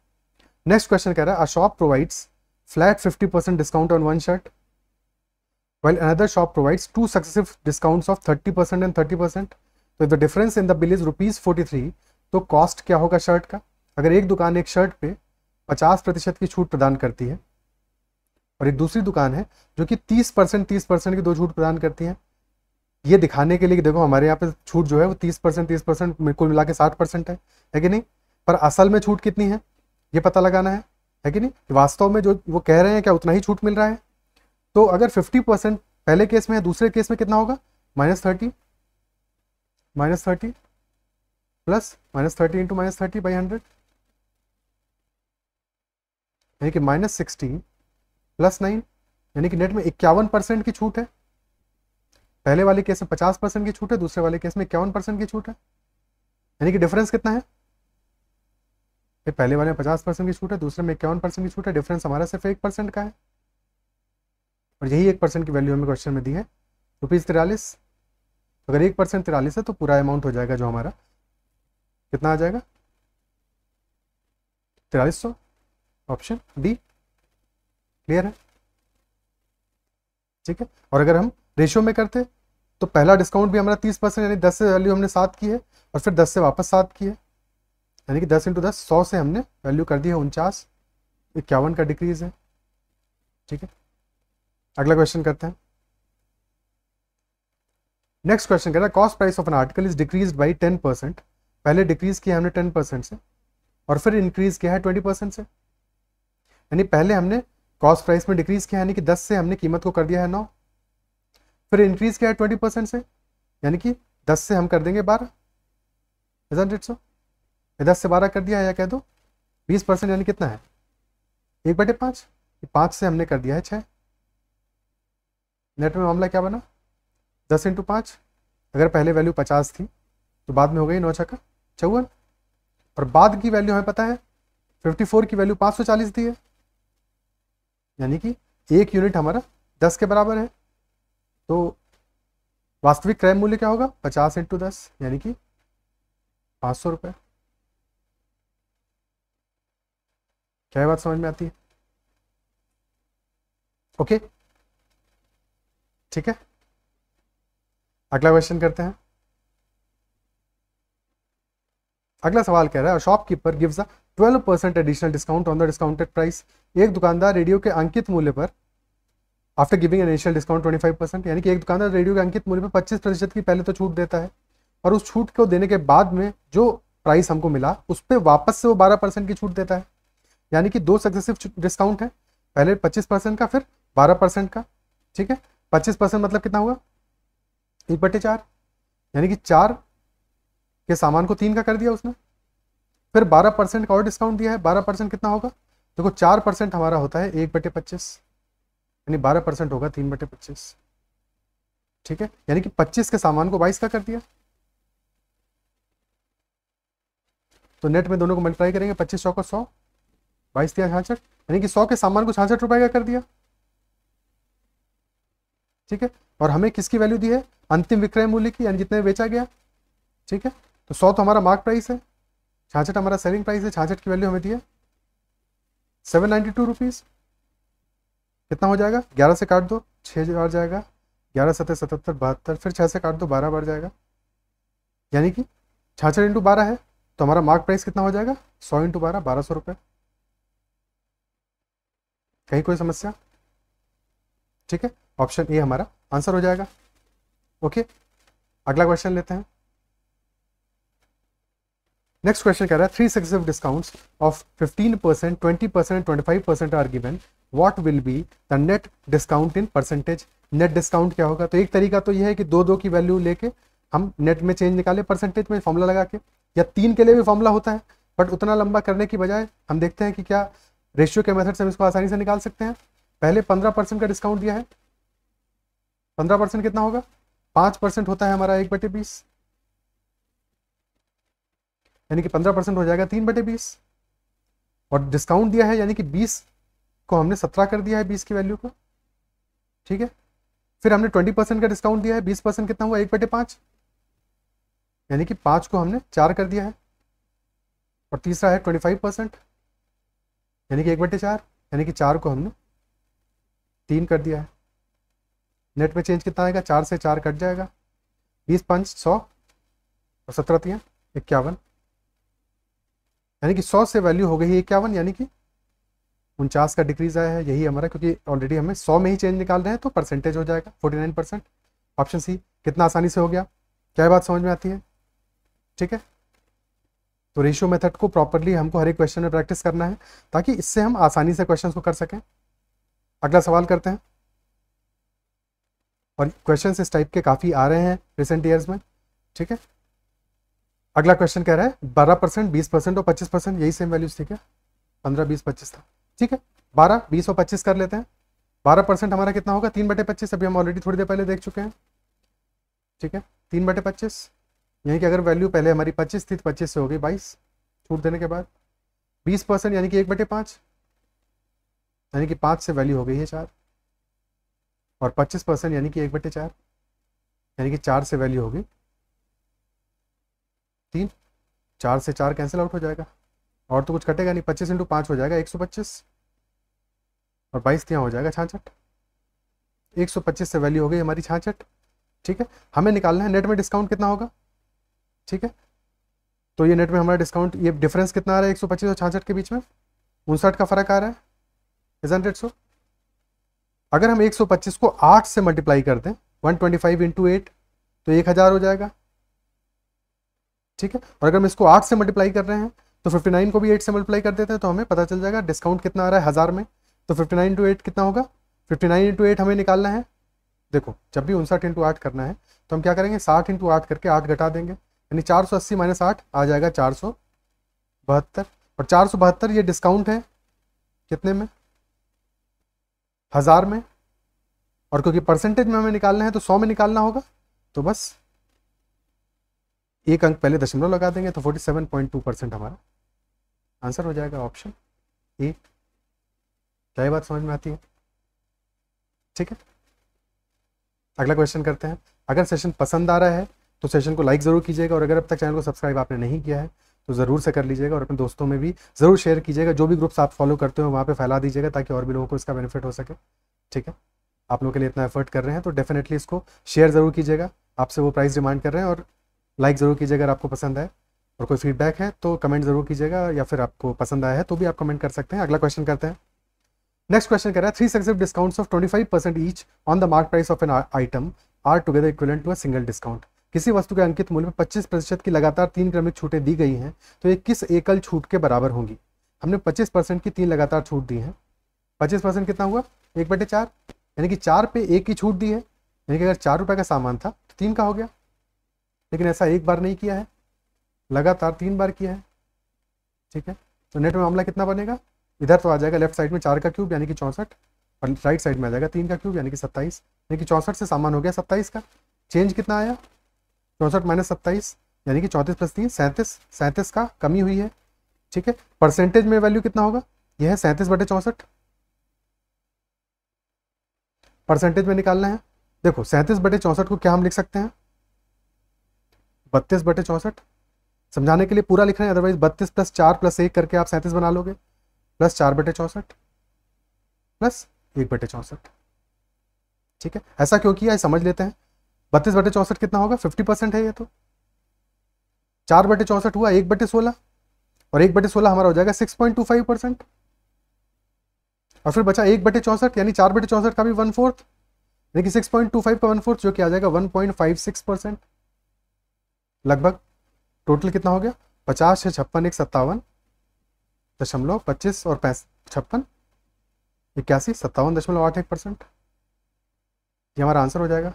नेक्स्ट क्वेश्चन कह रहा है a shop provides flat 50 percent discount on one shirt while another shop provides two successive discount of thirty and thirty So the difference in the bill is rupees तो cost क्या होगा shirt का अगर एक दुकान एक शर्ट पे पचास की छूट प्रदान करती है और एक दूसरी दुकान है जो कि 30 परसेंट तीस परसेंट की दो छूट प्रदान करती है ये दिखाने के लिए कि देखो हमारे यहाँ पे छूट जो है वो तीस परसेंट तीस परसेंट कुल मिला के साठ परसेंट है है कि नहीं पर असल में छूट कितनी है ये पता लगाना है है कि नहीं वास्तव में जो वो कह रहे हैं क्या उतना ही छूट मिल रहा है तो अगर फिफ्टी परसेंट पहले केस में है दूसरे केस में कितना होगा minus thirty minus thirty plus minus thirty into minus thirty by hundred यानी कि माइनस सिक्सटी प्लस नाइन यानी कि नेट में इक्यावन परसेंट की छूट है पहले वाले केस में पचास परसेंट की छूट है दूसरे वाले केस में इक्यावन परसेंट की छूट है यानी कि डिफरेंस कितना है ये पहले वाले में पचास परसेंट की छूट है दूसरे में इक्यावन परसेंट की छूट है डिफरेंस हमारा सिर्फ एक परसेंट का है और यही एक परसेंट की वैल्यू हमें क्वेश्चन में दी है रुपीज़ तिरालीस अगर एक परसेंट तिरालीस है तो पूरा अमाउंट हो जाएगा जो हमारा कितना आ जाएगा तिरालीस सौ ऑप्शन डी क्लियर है ठीक है और अगर हम रेशियो में करते तो पहला डिस्काउंट भी हमारा तीस परसेंट यानी दस से वैल्यू हमने सात की है और फिर दस से वापस सात की है यानी कि दस इंटू दस सौ से हमने वैल्यू कर दी है उनचास इक्यावन का डिक्रीज है ठीक है अगला क्वेश्चन करते हैं नेक्स्ट क्वेश्चन कहता है cost price of an article is decrease by ten percent पहले डिक्रीज किया हमने टेन परसेंट से और फिर इंक्रीज किया है ट्वेंटी परसेंट से यानी पहले हमने कॉस्ट प्राइस में डिक्रीज किया यानी कि दस से हमने कीमत को कर दिया है नौ फिर इंक्रीज क्या है ट्वेंटी परसेंट से यानी कि दस से हम कर देंगे बारह हजार डेढ़ सौ दस से बारह कर दिया है या कह दो बीस परसेंट यानी कितना है एक बटे पाँच पाँच से हमने कर दिया है छः नेट में मामला क्या बना दस इंटू पाँच अगर पहले वैल्यू पचास थी तो बाद में हो गई नौ छक्का चौवन और बाद की वैल्यू हमें पता है फिफ्टी फोर की वैल्यू पाँच सौ चालीस दी है यानी कि एक यूनिट हमारा दस के बराबर है तो वास्तविक क्रय मूल्य क्या होगा पचास इंटू दस यानी कि पांच सौ रुपए क्या बात समझ में आती है ओके ठीक है अगला क्वेश्चन करते हैं अगला सवाल कह रहा है shopkeeper gives a 12 percent additional discount on the discounted price एक दुकानदार रेडियो के अंकित मूल्य पर after giving initial discount twenty five percent यानी कि एक दुकानदार रेडियो के अंकित मूल्य पर पच्चीस प्रतिशत की पहले तो छूट देता है और उस छूट को देने के बाद में जो प्राइस हमको मिला उस पर वापस से वो बारह परसेंट की छूट देता है यानी कि दो सक्सेसिव डिस्काउंट है पहले पच्चीस परसेंट का फिर बारह परसेंट का ठीक है पच्चीस परसेंट मतलब कितना हुआ एक बटे चार यानी कि चार के सामान को तीन का कर दिया उसने फिर बारह परसेंट का और डिस्काउंट दिया है बारह परसेंट कितना होगा देखो चार परसेंट हमारा होता है एक बटे पच्चीस यानी बारह परसेंट होगा तीन बटे पच्चीस ठीक है यानी कि पच्चीस के सामान को बाईस का कर दिया तो नेट में दोनों को मल्टीप्लाई करेंगे पच्चीस सौ को सौ बाईस दिया छाछठ यानी कि सौ के सामान को छाछठ रुपए का कर दिया ठीक है और हमें किसकी वैल्यू दी है अंतिम विक्रय मूल्य की यानी जितने बेचा गया ठीक है तो सौ तो हमारा मार्क प्राइस है छाछठ हमारा सेलिंग प्राइस है छाछठ की वैल्यू हमें दी है सेवन नाइन्टी टू रुपीज़ कितना हो जाएगा ग्यारह से काट दो छः बार जाएगा ग्यारह सत्तर सतहत्तर बहत्तर फिर छः से काट दो बारह बार जाएगा यानी कि छाछठ इंटू बारह है तो हमारा मार्क प्राइस कितना हो जाएगा सौ इंटू बारह बारह सौ रुपये कहीं कोई समस्या ठीक है ऑप्शन ए हमारा आंसर हो जाएगा ओके अगला क्वेश्चन लेते हैं नेक्स्ट क्वेश्चन कह रहा है three successive discounts of 15 percent twenty percent twenty five percent are given what will be the net discount in percentage net discount क्या होगा तो एक तरीका तो यह है कि दो दो की वैल्यू लेके हम नेट में चेंज निकाले परसेंटेज में फॉर्मूला लगा के या तीन के लिए भी फॉर्मूला होता है बट उतना लंबा करने की बजाय हम देखते हैं कि क्या रेशियो के मेथड से हम इसको आसानी से निकाल सकते हैं पहले पंद्रह परसेंट का डिस्काउंट दिया है पंद्रह परसेंट कितना होगा पांच परसेंट होता है हमारा एक बटे बीस यानी कि पंद्रह परसेंट हो जाएगा तीन बटे बीस और डिस्काउंट दिया है यानी कि बीस को हमने सत्रह कर दिया है बीस की वैल्यू को ठीक है फिर हमने ट्वेंटी परसेंट का डिस्काउंट दिया है बीस परसेंट कितना हुआ एक बटे पाँच यानी कि पाँच को हमने चार कर दिया है और तीसरा है ट्वेंटी फाइव परसेंट यानी कि एक बटे चार यानी कि चार को हमने तीन कर दिया है नेट में चेंज कितना आएगा चार से चार कट जाएगा बीस पाँच सौ और सत्रह तीन इक्यावन यानी कि सौ से वैल्यू हो गई है इक्यावन यानी कि उनचास का डिक्रीज आया है यही हमारा क्योंकि ऑलरेडी हमें सौ में ही चेंज निकाल रहे हैं तो परसेंटेज हो जाएगा forty nine percent option C कितना आसानी से हो गया क्या बात समझ में आती है ठीक है तो रेशियो मेथड को प्रॉपरली हमको हर एक क्वेश्चन में प्रैक्टिस करना है ताकि इससे हम आसानी से क्वेश्चन को कर सकें अगला सवाल करते हैं और क्वेश्चन इस टाइप के काफ़ी आ रहे हैं रिसेंट ईयर्स में ठीक है अगला क्वेश्चन कह रहा है बारह परसेंट बीस परसेंट और पच्चीस परसेंट यही सेम वैल्यूज ठीक है पंद्रह बीस पच्चीस था ठीक है बारह बीस और पच्चीस कर लेते हैं बारह परसेंट हमारा कितना होगा तीन बटे पच्चीस अभी हम ऑलरेडी थोड़ी देर पहले देख चुके हैं ठीक है तीन बटे पच्चीस यानी कि अगर वैल्यू पहले हमारी पच्चीस थी तो पच्चीस से होगी बाईस छूट देने के बाद बीस परसेंट यानी कि एक बटे पाँच यानी कि पाँच से वैल्यू हो गई है चार और पच्चीस परसेंट यानी कि एक बटे चार यानी कि चार से वैल्यू होगी तीन चार से चार कैंसिल आउट हो जाएगा और तो कुछ कटेगा नहीं पच्चीस इंटू पाँच हो जाएगा एक सौ पच्चीस और बाईस यहाँ हो जाएगा छाछठ एक सौ पच्चीस से वैल्यू हो गई हमारी छाछठ ठीक है हमें निकालना है नेट में डिस्काउंट कितना होगा ठीक है तो ये नेट में हमारा डिस्काउंट ये डिफरेंस कितना आ रहा है एक सौ पच्चीस और छाछठ के बीच में उनसठ का फर्क आ रहा है हंड्रेड सो अगर हम 125 को आठ से मल्टीप्लाई कर दें one twenty five into eight तो एक हज़ार हो जाएगा ठीक है और अगर हम इसको आठ से मल्टीप्लाई कर रहे हैं तो 59 को भी 8 से मल्टीप्लाई कर देते हैं तो हमें पता चल जाएगा डिस्काउंट कितना आ रहा है हज़ार में तो 59 नाइन टू एट कितना होगा 59 नाइन इंटू एट हमें निकालना है देखो जब भी उनसठ इंटू आठ करना है तो हम क्या करेंगे साठ इंटू आठ करके आठ घटा देंगे यानी चार सौ अस्सी माइनस आठ आ जाएगा चार सौ बहत्तर और चार सौ बहत्तर ये डिस्काउंट है कितने में हज़ार में और क्योंकि परसेंटेज में हमें निकालना है तो सौ में निकालना होगा तो बस एक अंक पहले दशमलव लगा देंगे तो forty seven point two percent हमारा आंसर हो जाएगा ऑप्शन ए क्या बात समझ में आती है ठीक है अगला क्वेश्चन करते हैं अगर सेशन पसंद आ रहा है तो सेशन को लाइक ज़रूर कीजिएगा और अगर अब तक चैनल को सब्सक्राइब आपने नहीं किया है तो ज़रूर से कर लीजिएगा और अपने दोस्तों में भी ज़रूर शेयर कीजिएगा जो भी ग्रुप्स आप फॉलो करते हो वहाँ पे फैला दीजिएगा ताकि और भी लोगों को इसका बेनिफिट हो सके ठीक है आप लोगों के लिए इतना एफर्ट कर रहे हैं तो डेफिनेटली इसको शेयर ज़रूर कीजिएगा आपसे वो प्राइस डिमांड कर रहे हैं और लाइक ज़रूर कीजिएगा अगर आपको पसंद है और कोई फीडबैक है तो कमेंट जरूर कीजिएगा या फिर आपको पसंद आया है तो भी आप कमेंट कर सकते हैं अगला क्वेश्चन करते हैं नेक्स्ट क्वेश्चन कह रहा है three successive discounts of 25 percent each on the mark price of an item are together equivalent to a single discount किसी वस्तु के अंकित मूल्य में पच्चीस प्रतिशत की लगातार तीन क्रमिक छूटें दी गई हैं तो ये किस एकल छूट के बराबर होंगी हमने पच्चीस परसेंट की तीन लगातार छूट दी है पच्चीस परसेंट कितना हुआ एक बटे चार यानी कि चार पे एक की छूट दी है यानी कि अगर चार रुपये का सामान था तो तीन का हो गया लेकिन ऐसा एक बार नहीं किया है लगातार तीन बार किया है ठीक है तो नेट में मामला कितना बनेगा इधर तो आ जाएगा लेफ्ट साइड में चार का क्यूब यानी कि चौंसठ और राइट साइड में आ जाएगा तीन का क्यूब यानी कि सत्ताईस यानी कि चौंसठ से सामान हो गया सत्ताईस का चेंज कितना आया चौंसठ माइनस सत्ताईस यानी कि चौंतीस प्लस तीन सैंतीस सैंतीस का कमी हुई है ठीक है परसेंटेज में वैल्यू कितना होगा यह है सैंतीस बटे चौंसठ परसेंटेज में निकालना है देखो सैंतीस बटे चौंसठ को क्या हम लिख सकते हैं बत्तीस बटे चौंसठ समझाने के लिए पूरा लिखना है अदरवाइज बत्तीस प्लस चार प्लस एक करके आप सैंतीस बना लोगे प्लस चार बटे चौंसठ प्लस एक बटे चौंसठ ठीक है ऐसा क्यों किया है समझ लेते हैं बत्तीस बटे चौंसठ कितना होगा फिफ्टी परसेंट है ये तो चार बटे चौंसठ हुआ एक बटे सोलह और एक बटे सोलह हमारा हो जाएगा six point two five percent और फिर बचा एक बटे चौसठ यानी चार बटे चौसठ का भी वन फोर्थ यानी कि सिक्स पॉइंट टू फाइव का वन फोर्थ जो कि आ जाएगा one point five six percent लगभग टोटल कितना हो गया पचास छः छप्पन एक सत्तावन दशमलव पच्चीस और पैंस छप्पन इक्यासी सत्तावन दशमलव आठ एक परसेंट ये हमारा आंसर हो जाएगा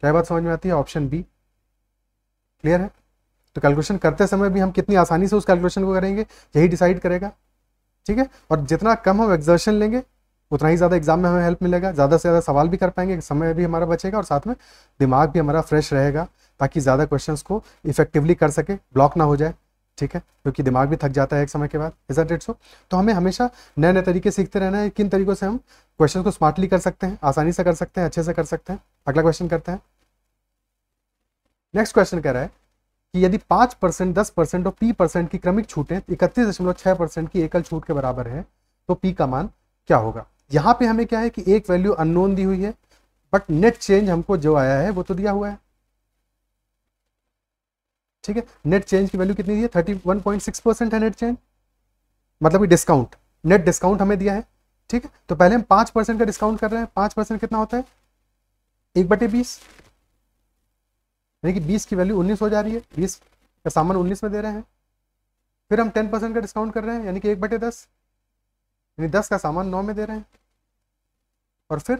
क्या बात समझ में आती है ऑप्शन बी क्लियर है तो कैलकुलेशन करते समय भी हम कितनी आसानी से उस कैलकुलेशन को करेंगे यही डिसाइड करेगा ठीक है और जितना कम हम एग्जर्शन लेंगे उतना ही ज़्यादा एग्जाम में हमें हेल्प मिलेगा ज़्यादा से ज़्यादा सवाल भी कर पाएंगे समय भी हमारा बचेगा और साथ में दिमाग भी हमारा फ्रेश रहेगा ताकि ज़्यादा क्वेश्चन को इफेक्टिवली कर सके ब्लॉक ना हो जाए ठीक है क्योंकि दिमाग भी थक जाता है एक समय के बाद इज इट सो तो हमें हमेशा नए नए तरीके सीखते रहना है किन तरीकों से हम क्वेश्चन को स्मार्टली कर सकते हैं आसानी से कर सकते हैं अच्छे से कर सकते हैं अगला क्वेश्चन करते हैं नेक्स्ट क्वेश्चन कह रहा है कि यदि पाँच परसेंट दस परसेंट और पी परसेंट की क्रमिक छूटें इकतीस दशमलव छह परसेंट की एकल छूट के बराबर है तो पी का मान क्या होगा यहाँ पे हमें क्या है कि एक वैल्यू अननोन दी हुई है बट नेट चेंज हमको जो आया है वो तो दिया हुआ है ठीक है नेट चेंज की वैल्यू कितनी दी है thirty one point six percent है नेट चेंज मतलब डिस्काउंट नेट डिस्काउंट हमें दिया है ठीक है तो पहले हम पांच परसेंट का डिस्काउंट कर रहे हैं पांच परसेंट कितना होता है एक बटे बीस यानी कि बीस की वैल्यू उन्नीस हो जा रही है बीस का सामान उन्नीस में दे रहे हैं फिर हम टेन परसेंट का डिस्काउंट कर रहे हैं यानी कि एक बटे दस यानी दस का सामान नौ में दे रहे हैं और फिर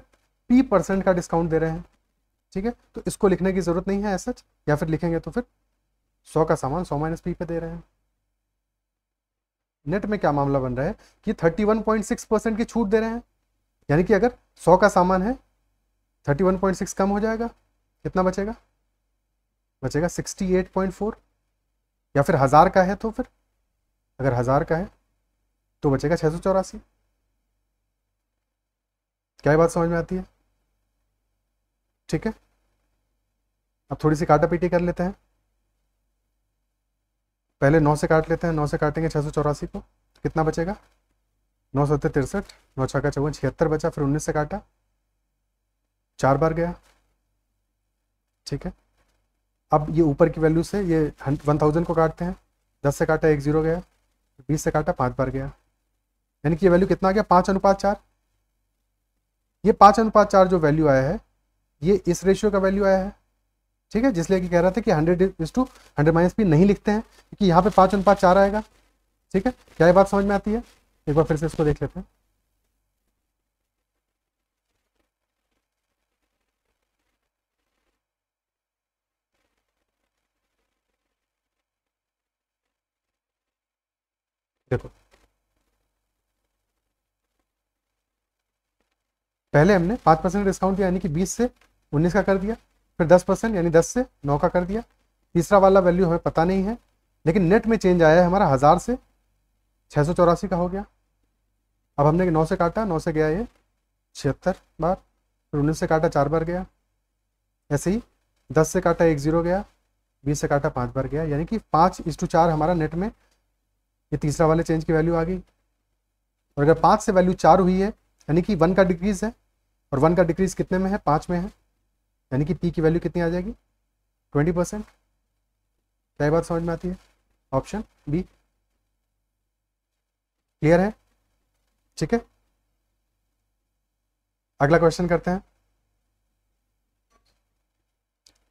पी परसेंट का डिस्काउंट दे रहे हैं ठीक है तो इसको लिखने की ज़रूरत नहीं है एसच या फिर लिखेंगे तो फिर सौ का सामान सौ माइनस पी पे दे रहे हैं नेट में क्या मामला बन रहा है कि 31.6 परसेंट की छूट दे रहे हैं यानी कि अगर 100 का सामान है 31.6 कम हो जाएगा कितना बचेगा बचेगा 68.4 या फिर हज़ार का है तो फिर अगर हज़ार का है तो बचेगा छह सौ चौरासी क्या बात समझ में आती है ठीक है अब थोड़ी सी काटा पीटी कर लेते हैं पहले नौ से काट लेते हैं नौ से काटेंगे छः सौ चौरासी को कितना बचेगा नौ सौ तिरसठ नौ छः का चौवन छिहत्तर बचा फिर उन्नीस से काटा चार बार गया ठीक है अब ये ऊपर की वैल्यू से ये वन थाउजेंड को काटते हैं दस से काटा एक जीरो गया बीस से काटा पाँच बार गया यानी कि ये वैल्यू कितना आ गया पाँच अनुपात चार ये पाँच अनुपात चार जो वैल्यू आया है ये इस रेशियो का वैल्यू आया है ठीक है जिसलिए कि कह रहा था कि hundred is to hundred minus P नहीं लिखते हैं क्योंकि यहाँ पे पाँच अनुपात चार आएगा ठीक है क्या ये बात समझ में आती है एक बार फिर से इसको देख लेते हैं देखो पहले हमने पाँच परसेंट डिस्काउंट दिया यानी कि बीस से उन्नीस का कर दिया फिर दस परसेंट यानी दस से नौ का कर दिया तीसरा वाला वैल्यू हमें पता नहीं है लेकिन नेट में चेंज आया है हमारा हज़ार से छः सौ चौरासी का हो गया अब हमने नौ से काटा नौ से गया ये छिहत्तर बार फिर उन्नीस से काटा चार बार गया ऐसे ही दस से काटा एक ज़ीरो गया बीस से काटा पाँच बार गया यानी कि पाँच इस टू चार हमारा नेट में ये तीसरा वाले चेंज की वैल्यू आ गई और अगर पाँच से वैल्यू चार हुई है यानी कि वन का डिक्रीज़ है और वन का डिक्रीज कितने में है पाँच में है यानी कि पी की वैल्यू कितनी आ जाएगी ट्वेंटी परसेंट क्या बात समझ में आती है ऑप्शन बी क्लियर है ठीक है अगला क्वेश्चन करते हैं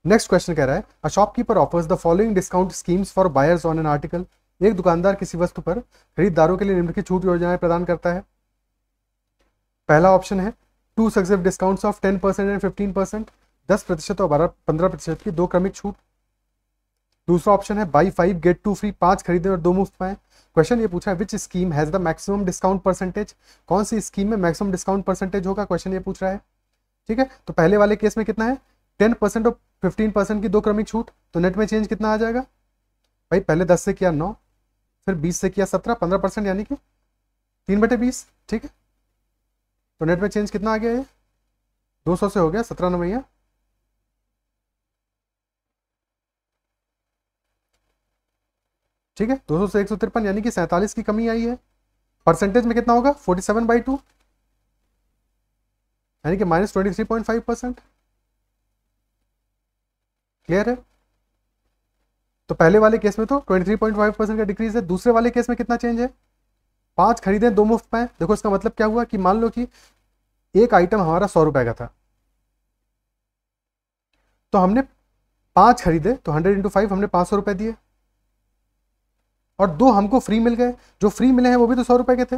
नेक्स्ट क्वेश्चन कह रहा है a shopkeeper offers the following discount schemes for buyers on an article एक दुकानदार किसी वस्तु पर खरीदारों के लिए निम्नलिखित छूट योजनाएं प्रदान करता है पहला ऑप्शन है two success discounts of ten percent and fifteen percent दस प्रतिशत और बारह पंद्रह प्रतिशत की दो क्रमिक छूट दूसरा ऑप्शन है buy five get two free पांच खरीदें और दो मुफ्त पाएं क्वेश्चन ये पूछा है which scheme has the maximum discount percentage कौन सी स्कीम में मैक्सिमम डिस्काउंट परसेंटेज होगा क्वेश्चन ये पूछ रहा है ठीक है तो पहले वाले केस में कितना है टेन परसेंट और फिफ्टीन परसेंट की दो क्रमिक छूट तो नेट में चेंज कितना आ जाएगा भाई पहले दस से किया नौ फिर बीस से किया सत्रह पंद्रह परसेंट यानी कि तीन बटे बीस ठीक है तो नेट में चेंज कितना आ गया ये 200 से हो गया सत्रह नवैया ठीक है 200 से एक सौ तिरपन यानी कि सैंतालीस की कमी आई है परसेंटेज में कितना होगा 47 सेवन बाई टू यानी कि minus twenty three point five percent clear है तो पहले वाले केस में तो 23.5 परसेंट का डिक्रीज है दूसरे वाले केस में कितना चेंज है पांच खरीदें दो मुफ्त पाए देखो इसका मतलब क्या हुआ कि मान लो कि एक आइटम हमारा सौ रुपए का था तो हमने पांच खरीदे तो हंड्रेड इंटू फाइव हमने पांच सौ रुपए दिए और दो हमको फ्री मिल गए जो फ्री मिले हैं वो भी तो सौ रुपए के थे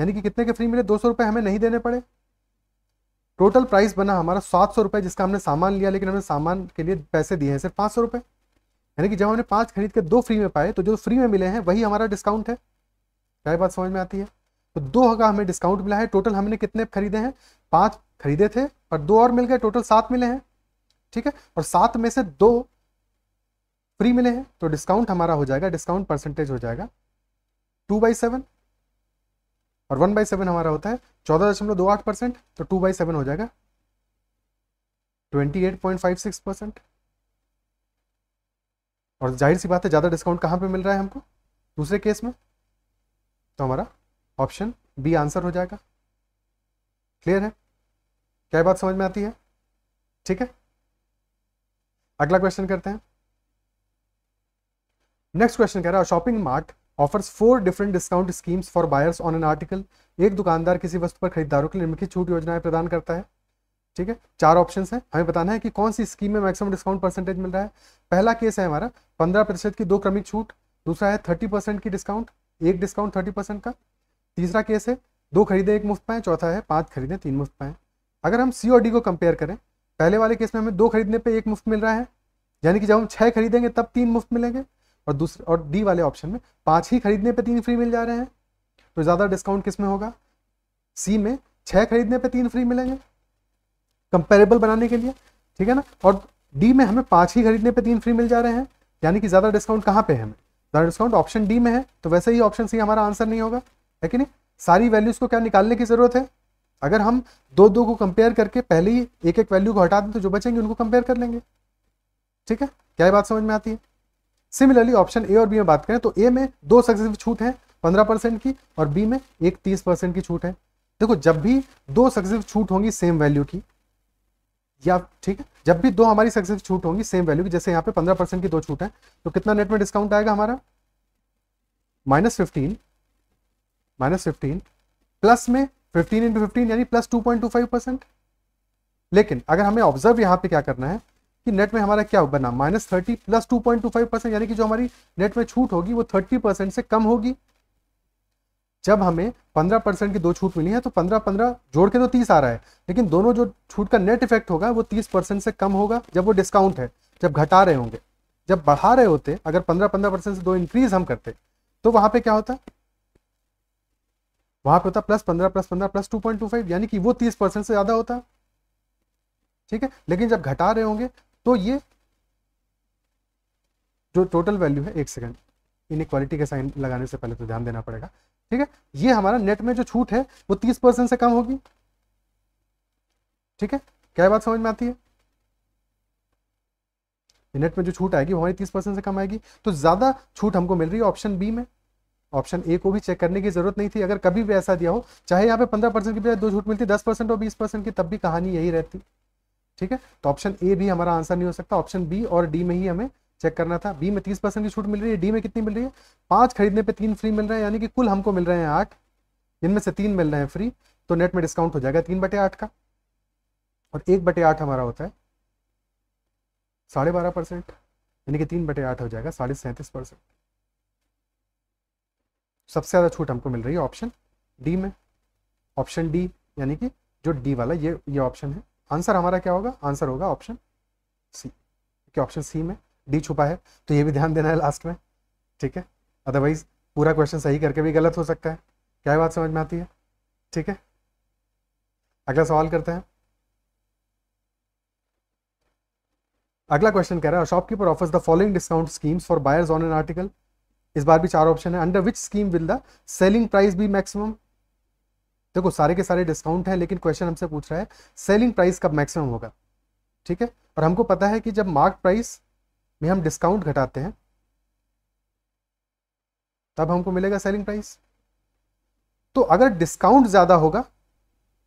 यानी कि कितने के फ्री मिले दो सौ रुपए हमें नहीं देने पड़े टोटल प्राइस बना हमारा सात सौ रुपए जिसका हमने सामान लिया लेकिन हमने सामान के लिए पैसे दिए हैं सिर्फ पांच सौ रुपए यानी कि जब हमने पांच खरीद के दो फ्री में पाए तो जो फ्री में मिले हैं वही हमारा डिस्काउंट है क्या बात समझ में आती है तो दो का हमें डिस्काउंट मिला है टोटल हमने कितने खरीदे हैं पांच खरीदे थे और दो और मिल गए टोटल सात मिले हैं ठीक है और सात में से दो फ्री मिले हैं तो डिस्काउंट हमारा हो जाएगा डिस्काउंट परसेंटेज हो जाएगा टू बाई सेवन और वन बाई सेवन हमारा होता है चौदह दशमलव दो आठ परसेंट तो टू बाई सेवन हो जाएगा twenty eight point five six percent और जाहिर सी बात है ज़्यादा डिस्काउंट कहां पे मिल रहा है हमको दूसरे केस में तो हमारा ऑप्शन बी आंसर हो जाएगा क्लियर है क्या बात समझ में आती है ठीक है अगला क्वेश्चन करते हैं नेक्स्ट क्वेश्चन कह रहा है shopping mart offers four different discount schemes for buyers on an article एक दुकानदार किसी वस्तु पर खरीदारों के लिए निम्नलिखित छूट योजनाएं प्रदान करता है ठीक है चार ऑप्शन है हमें बताना है कि कौन सी स्कीम में मैक्सिमम डिस्काउंट परसेंटेज मिल रहा है पहला केस है हमारा पंद्रह प्रतिशत की दो क्रमिक छूट दूसरा है थर्टी परसेंट की डिस्काउंट एक डिस्काउंट थर्टी परसेंट का तीसरा केस है दो खरीदे एक मुफ्त पाएँ चौथा है पाँच खरीदे तीन मुफ्त पाएँ अगर हम सी और डी को कंपेयर करें पहले वाले केस में हमें दो खरीदने पे एक मुफ्त मिल रहा है यानी कि जब हम छः खरीदेंगे तब तीन मुफ्त मिलेंगे और दूसरे और डी वाले ऑप्शन में पाँच ही खरीदने पर तीन फ्री मिल जा रहे हैं तो ज़्यादा डिस्काउंट किस में होगा सी में छः खरीदने पर तीन फ्री मिलेंगे कंपेरेबल बनाने के लिए ठीक है ना और डी में हमें पाँच ही खरीदने पर तीन फ्री मिल जा रहे हैं यानी कि ज़्यादा डिस्काउंट कहाँ पे है हमें ज्यादा डिस्काउंट ऑप्शन डी में है तो वैसे ही ऑप्शन सी हमारा आंसर नहीं होगा है कि नहीं सारी वैल्यूज को क्या निकालने की जरूरत है अगर हम दो दो को कंपेयर करके पहले ही एक एक वैल्यू को हटा दें तो जो बचेंगे उनको कंपेयर कर लेंगे ठीक है क्या बात समझ में आती है सिमिलरली ऑप्शन ए और बी में बात करें तो ए में दो सक्सेसिव छूट है पंद्रह परसेंट की और बी में एक तीस परसेंट की छूट है देखो जब भी दो सक्सेसिव छूट होंगी सेम वैल्यू की या ठीक है जब भी दो हमारी सक्सेस छूट होंगी सेम वैल्यू की जैसे यहाँ पे पंद्रह परसेंट की दो छूट है तो कितना नेट में डिस्काउंट आएगा हमारा minus fifteen minus fifteen plus में फिफ्टीन इंटू फिफ्टीन यानी plus two point two five percent लेकिन अगर हमें ऑब्जर्व यहाँ पे क्या करना है कि नेट में हमारा क्या बना minus thirty plus two point two five percent यानी कि जो हमारी नेट में छूट होगी वो थर्टी परसेंट से कम होगी जब हमें 15 परसेंट की दो छूट मिली है तो 15 15 जोड़ के तो 30 आ रहा है लेकिन दोनों जो छूट का नेट इफेक्ट होगा वो 30 परसेंट से कम होगा जब वो डिस्काउंट है जब घटा रहे होंगे जब बढ़ा रहे होते अगर 15 15 परसेंट से दो इंक्रीज हम करते तो वहां पे क्या होता वहां पे होता प्लस पंद्रह प्लस पंद्रह plus two point two five यानी कि वो तीस परसेंट से ज्यादा होता ठीक है लेकिन जब घटा रहे होंगे तो ये जो टोटल वैल्यू है एक सेकेंड इनक्वालिटी के साइन लगाने से पहले तो ध्यान देना पड़ेगा ठीक है ये हमारा नेट में जो छूट है वो तीस परसेंट से कम होगी ठीक है क्या बात समझ में आती है नेट में जो छूट आएगी वो हमारी तीस परसेंट से कम आएगी तो ज्यादा छूट हमको मिल रही है ऑप्शन बी में ऑप्शन ए को भी चेक करने की जरूरत नहीं थी अगर कभी भी ऐसा दिया हो चाहे यहाँ पे पंद्रह परसेंट की बजाय दो छूट मिलती दस परसेंट और बीस परसेंट की तब भी कहानी यही रहती ठीक है तो ऑप्शन ए भी हमारा आंसर नहीं हो सकता ऑप्शन बी और डी में ही हमें चेक करना था बी में तीस परसेंट की छूट मिल रही है डी में कितनी मिल रही है पांच खरीदने पे तीन फ्री मिल रहे हैं यानी कि कुल हमको मिल रहे हैं आठ जिनमें से तीन मिल रहे हैं फ्री तो नेट में डिस्काउंट हो जाएगा तीन बटे आठ का और एक बटे आठ हमारा होता है साढ़े बारह परसेंट यानी कि तीन बटे आठ हो जाएगा साढ़े सैंतीस परसेंट सबसे ज़्यादा छूट हमको मिल रही है ऑप्शन डी में ऑप्शन डी यानी कि जो डी वाला ये ये ऑप्शन है आंसर हमारा क्या होगा आंसर होगा ऑप्शन सी क्योंकि ऑप्शन सी में डी छुपा है तो ये भी ध्यान देना है लास्ट में ठीक है अदरवाइज पूरा क्वेश्चन सही करके भी गलत हो सकता है क्या बात समझ में आती है ठीक है अगला सवाल करते हैं अगला क्वेश्चन कह रहा है shopkeeper offers the following discount schemes for buyers on an article इस बार भी चार ऑप्शन है under which scheme will the selling price be maximum देखो सारे के सारे डिस्काउंट है लेकिन क्वेश्चन हमसे पूछ रहा है सेलिंग प्राइस कब मैक्सिमम होगा ठीक है और हमको पता है कि जब मार्क प्राइस में हम डिस्काउंट घटाते हैं तब हमको मिलेगा सेलिंग प्राइस तो अगर डिस्काउंट ज़्यादा होगा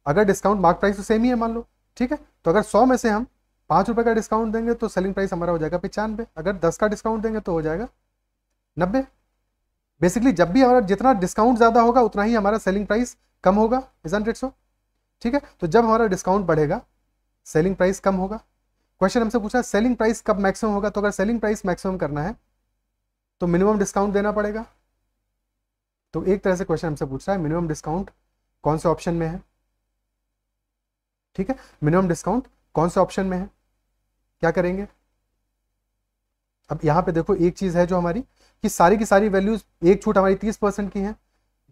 अगर डिस्काउंट मार्क प्राइस तो सेम ही है मान लो ठीक है तो अगर सौ में से हम पांच रुपए का डिस्काउंट देंगे तो सेलिंग प्राइस हमारा हो जाएगा पिचानवे अगर दस का डिस्काउंट देंगे तो हो जाएगा नब्बे बेसिकली जब भी हमारा जितना डिस्काउंट ज़्यादा होगा उतना ही हमारा सेलिंग प्राइस कम होगा इज हंड्रेड सो ठीक है तो जब हमारा डिस्काउंट बढ़ेगा सेलिंग प्राइस कम होगा क्वेश्चन हमसे पूछा सेलिंग प्राइस कब मैक्सिमम होगा तो अगर सेलिंग प्राइस मैक्सिमम करना है तो मिनिमम डिस्काउंट देना पड़ेगा तो एक तरह से क्वेश्चन हमसे पूछ रहा है मिनिमम डिस्काउंट कौन से ऑप्शन में है ठीक है मिनिमम डिस्काउंट कौन से ऑप्शन में है क्या करेंगे अब यहाँ पे देखो एक चीज है जो हमारी कि सारी की सारी वैल्यूज एक छूट हमारी तीस परसेंट की है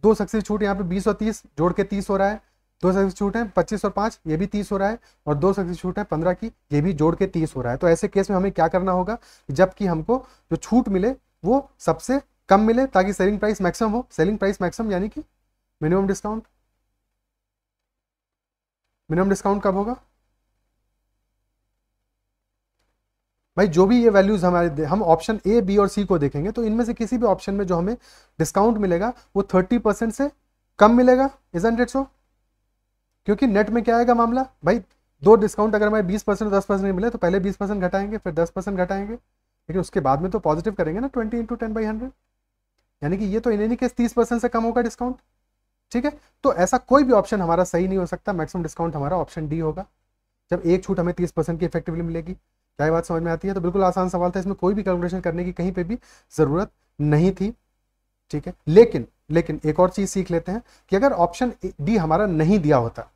दो सक्सेस छूट यहाँ पे बीस और तीस जोड़ के तीस हो रहा है दो छूट है पच्चीस और पांच ये भी तीस हो रहा है और दो छूट है पंद्रह की ये भी जोड़ के तीस हो रहा है तो ऐसे केस में हमें क्या करना होगा जबकि हमको जो छूट मिले वो सबसे कम मिले ताकि सेलिंग प्राइस मैक्सिमम हो सेलिंग प्राइस मैक्सिमम यानी कि मिनिमम डिस्काउंट मिनिमम डिस्काउंट कब होगा भाई जो भी ये वैल्यूज हमारे हम ऑप्शन ए बी और सी को देखेंगे तो इनमें से किसी भी ऑप्शन में जो हमें डिस्काउंट मिलेगा वो थर्टी परसेंट से कम मिलेगा इज हंड्रेड सो क्योंकि नेट में क्या आएगा मामला भाई दो डिस्काउंट अगर हमें बीस परसेंट दस परसेंट मिले तो पहले बीस परसेंट घटाएंगे फिर दस परसेंट घटाएंगे लेकिन उसके बाद में तो पॉजिटिव करेंगे ना twenty into ten by hundred यानी कि ये तो इन एनी केस तीस परसेंट से कम होगा डिस्काउंट ठीक है तो ऐसा कोई भी ऑप्शन हमारा सही नहीं हो सकता मैक्सिमम डिस्काउंट हमारा ऑप्शन डी होगा जब एक छूट हमें तीस परसेंट की इफेक्टिवली मिलेगी क्या बात समझ में आती है तो बिल्कुल आसान सवाल था इसमें कोई भी कैलकुलेशन करने की कहीं पर भी ज़रूरत नहीं थी ठीक है लेकिन लेकिन एक और चीज़ सीख लेते हैं कि अगर ऑप्शन डी हमारा नहीं दिया होता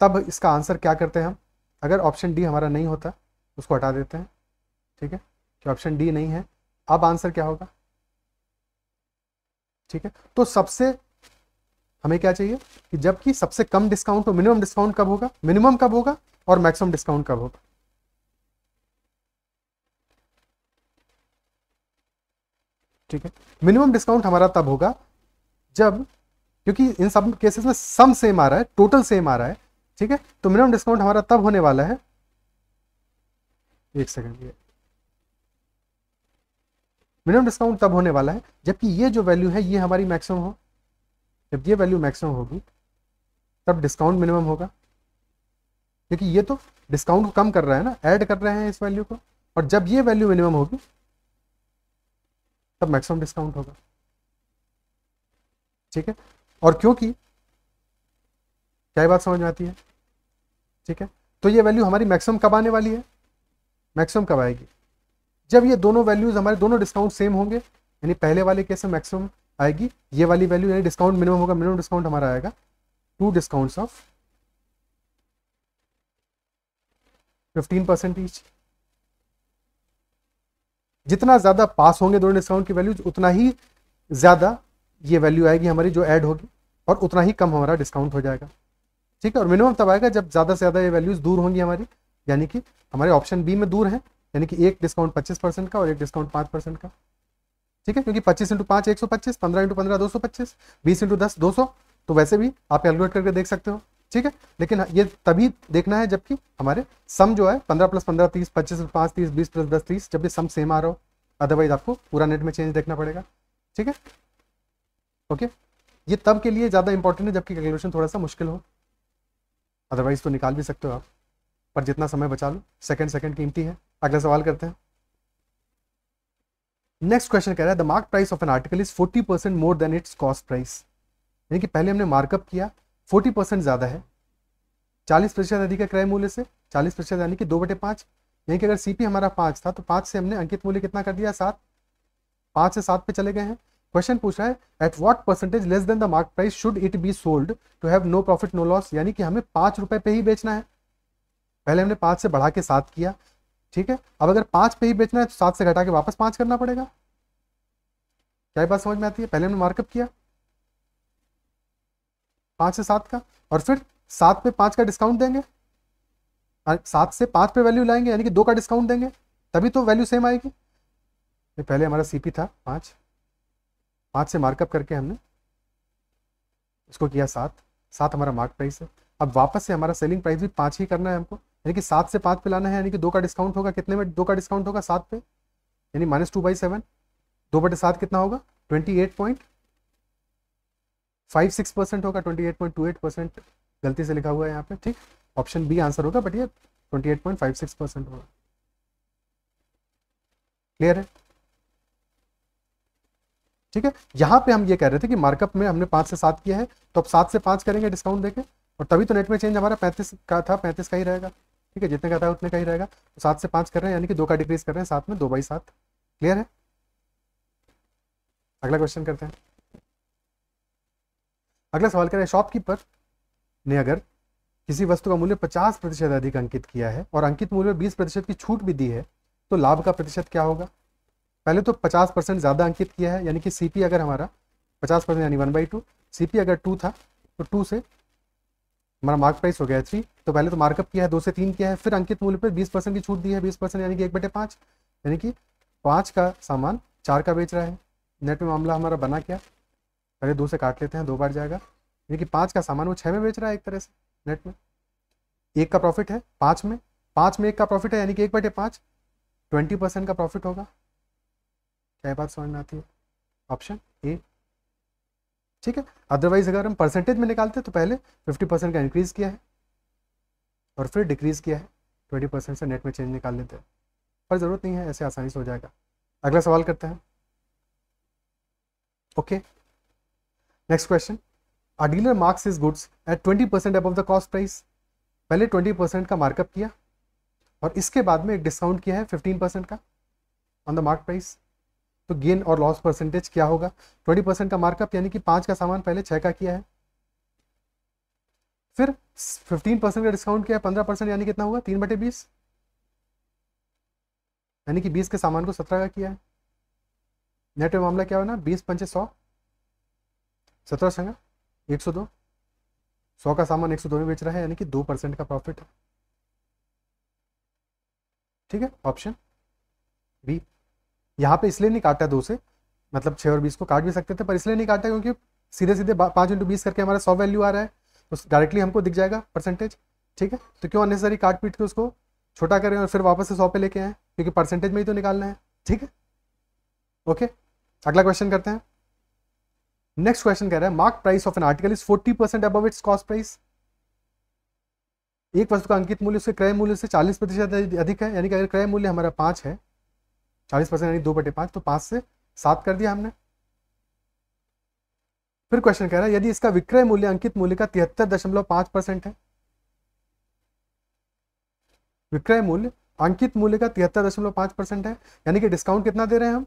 तब इसका आंसर क्या करते हैं हम अगर ऑप्शन डी हमारा नहीं होता उसको हटा देते हैं ठीक है कि ऑप्शन डी नहीं है अब आंसर क्या होगा ठीक है तो सबसे हमें क्या चाहिए कि जबकि सबसे कम डिस्काउंट हो मिनिमम डिस्काउंट कब होगा मिनिमम कब होगा और मैक्सिमम डिस्काउंट कब होगा ठीक है मिनिमम डिस्काउंट हमारा तब होगा जब क्योंकि इन सब केसेस में सम सेम आ रहा है टोटल सेम आ रहा है ठीक है तो मिनिमम डिस्काउंट हमारा तब होने वाला है एक सेकेंड मिनिमम डिस्काउंट तब होने वाला है जबकि ये जो वैल्यू है ये हमारी मैक्सिमम हो जब ये वैल्यू मैक्सिमम होगी तब डिस्काउंट मिनिमम होगा क्योंकि ये तो डिस्काउंट को कम कर रहा है ना ऐड कर रहे हैं इस वैल्यू को और जब ये वैल्यू मिनिमम होगी तब मैक्सिमम डिस्काउंट होगा ठीक है और क्योंकि क्या बात समझ में आती है ठीक है तो ये वैल्यू हमारी मैक्सिमम कब आने वाली है मैक्सिमम कब आएगी जब ये दोनों वैल्यूज हमारे दोनों डिस्काउंट सेम होंगे यानी पहले वाले केस में मैक्सिमम आएगी ये वाली वैल्यू यानी डिस्काउंट मिनिमम होगा मिनिमम डिस्काउंट हमारा आएगा two discounts of fifteen percent each जितना ज्यादा पास होंगे दोनों डिस्काउंट की वैल्यूज उतना ही ज्यादा ये वैल्यू आएगी हमारी जो ऐड होगी और उतना ही कम हमारा डिस्काउंट हो जाएगा ठीक है और मिनिमम तब आएगा जब ज़्यादा से ज़्यादा ये वैल्यूज़ दूर होंगी हमारी यानी कि हमारे ऑप्शन बी में दूर है यानी कि एक डिस्काउंट पच्चीस परसेंट का और एक डिस्काउंट पाँच परसेंट का ठीक है क्योंकि पच्चीस इंटू पाँच एक सौ पच्चीस पंद्रह इंटू पंद्रह दो सौ पच्चीस बीस इंटू दस दो सौ तो वैसे भी आप कैलकुलेट करके देख सकते हो ठीक है लेकिन ये तभी देखना है जबकि हमारे सम जो है पंद्रह प्लस पंद्रह तीस पच्चीस पाँच तीस बीस प्लस दस तीस जब भी सम सेम आ रहा हो अदरवाइज आपको पूरा नेट में चेंज देखना पड़ेगा ठीक है ओके ये तब के लिए ज़्यादा इंपॉर्टेंट है जबकि कैलकुलेशन थोड़ा सा मुश्किल हो अदरवाइज तो निकाल भी सकते हो आप पर जितना समय बचा लो सेकंड सेकंड कीमती है अगला सवाल करते हैं नेक्स्ट क्वेश्चन कह रहा है the mark price of an article is 40 percent more than its cost price यानी कि पहले हमने मार्कअप किया 40 परसेंट ज़्यादा है 40 प्रतिशत अधिक है क्रय मूल्य से 40 प्रतिशत यानी कि दो बटे पाँच यानी कि अगर सीपी हमारा पाँच था तो पाँच से हमने अंकित मूल्य कितना कर दिया सात पाँच से सात पे चले गए हैं क्वेश्चन पूछा है at what percentage less than the mark price should it be sold to have no profit no loss यानी कि हमें पांच रुपए पे ही बेचना है पहले हमने पांच से बढ़ा के सात किया ठीक है अब अगर पांच पे ही बेचना है तो सात से घटा के वापस पांच करना पड़ेगा क्या बात समझ में आती है पहले हमने मार्कअप किया पांच से सात का और फिर सात पे पांच का डिस्काउंट देंगे सात से पांच पे वैल्यू लाएंगे यानी कि दो का डिस्काउंट देंगे तभी तो वैल्यू सेम आएगी पहले हमारा सीपी था पांच पाँच से मार्कअप करके हमने इसको किया सात सात हमारा मार्क प्राइस है अब वापस से हमारा सेलिंग प्राइस भी पाँच ही करना है हमको यानी कि सात से पाँच पे लाना है यानी कि दो का डिस्काउंट होगा कितने में दो का डिस्काउंट होगा सात पे यानी माइनस टू बाई सेवन दो बटे सात कितना होगा twenty eight point five six percent होगा twenty eight point two eight percent गलती से लिखा हुआ है यहाँ पे ठीक ऑप्शन बी आंसर होगा बट ये twenty eight point five six percent होगा क्लियर है ठीक है यहाँ पे हम ये कह रहे थे कि मार्कअप में हमने पाँच से सात किया है तो अब सात से पाँच करेंगे डिस्काउंट देखें और तभी तो नेट में चेंज हमारा पैंतीस का था पैंतीस का ही रहेगा ठीक है जितने का था उतने का ही रहेगा तो सात से पाँच कर रहे हैं यानी कि दो का डिक्रीज कर रहे हैं साथ में दो बाई सात क्लियर है अगला क्वेश्चन करते हैं अगला सवाल करें शॉपकीपर ने अगर किसी वस्तु का मूल्य पचास प्रतिशत अधिक अंकित किया है और अंकित मूल्य में प्रतिशत की छूट भी दी है तो लाभ का प्रतिशत क्या होगा पहले तो 50 परसेंट ज़्यादा अंकित किया है यानी कि सीपी अगर हमारा 50 परसेंट यानी वन बाई टू सी अगर टू था तो टू से हमारा मार्क प्राइस हो गया थ्री तो पहले तो मार्कअप किया है दो से तीन किया है फिर अंकित मूल्य पर बीस परसेंट की छूट दी है बीस परसेंट यानी कि एक बटे पाँच यानी कि पाँच का सामान चार का बेच रहा है नेट में मामला हमारा बना क्या पहले दो से काट लेते हैं दो बार जाएगा यानी कि पाँच का सामान वो छः में बेच रहा है एक तरह से नेट में एक का प्रॉफिट है पाँच में पाँच में एक का प्रॉफिट है यानी कि एक बटे पाँच ट्वेंटी परसेंट का प्रॉफिट होगा क्या बात समझ में आती है ऑप्शन ए ठीक है अदरवाइज अगर हम परसेंटेज में निकालते हैं तो पहले 50 परसेंट का इंक्रीज किया है और फिर डिक्रीज किया है 20 परसेंट से नेट में चेंज निकाल लेते हैं पर ज़रूरत नहीं है ऐसे आसानी से हो जाएगा अगला सवाल करते हैं okay next question a dealer marks his goods at 20 percent above the cost price पहले 20 परसेंट का मार्कअप किया और इसके बाद में एक डिस्काउंट किया है 15 परसेंट का ऑन द मार्क प्राइस तो गेन और लॉस परसेंटेज क्या होगा ट्वेंटी परसेंट का मार्कअप यानी कि पांच का सामान पहले छह का किया है फिर फिफ्टीन परसेंट का डिस्काउंट किया है पंद्रह परसेंट यानी कितना होगा तीन बटे बीस यानी कि बीस के सामान को सत्रह का किया है नेट में मामला क्या होना बीस पंचे सौ सत्रह संगा एक सौ दो सौ का सामान एक सौ दो में बेच रहा है यानी कि दो परसेंट का प्रॉफिट है ठीक है ऑप्शन बी यहाँ पे इसलिए नहीं काटा दो से मतलब छः और बीस को काट भी सकते थे पर इसलिए नहीं काटा क्योंकि सीधे सीधे पाँच इंटू बीस करके हमारा सौ वैल्यू आ रहा है तो डायरेक्टली हमको दिख जाएगा परसेंटेज ठीक है तो क्यों अननेसरी काट पीट के उसको छोटा करें और फिर वापस से सौ पे लेके आए क्योंकि परसेंटेज में ही तो निकालना है ठीक है ओके अगला क्वेश्चन करते हैं नेक्स्ट क्वेश्चन कह रहा है mark price of an article is forty percent अब इट्स कॉस्ट प्राइस एक वस्तु का अंकित मूल्य उसके क्रय मूल्य से चालीस प्रतिशत अधिक है यानी कि अगर क्रय मूल्य हमारा पांच है चालीस परसेंट यानी दो बटे पांच तो पांच से सात कर दिया हमने फिर क्वेश्चन कह रहा है यदि इसका विक्रय मूल्य अंकित मूल्य का तिहत्तर दशमलव पांच परसेंट है विक्रय मूल्य अंकित मूल्य का तिहत्तर दशमलव पांच परसेंट है यानी कि डिस्काउंट कितना दे रहे हैं हम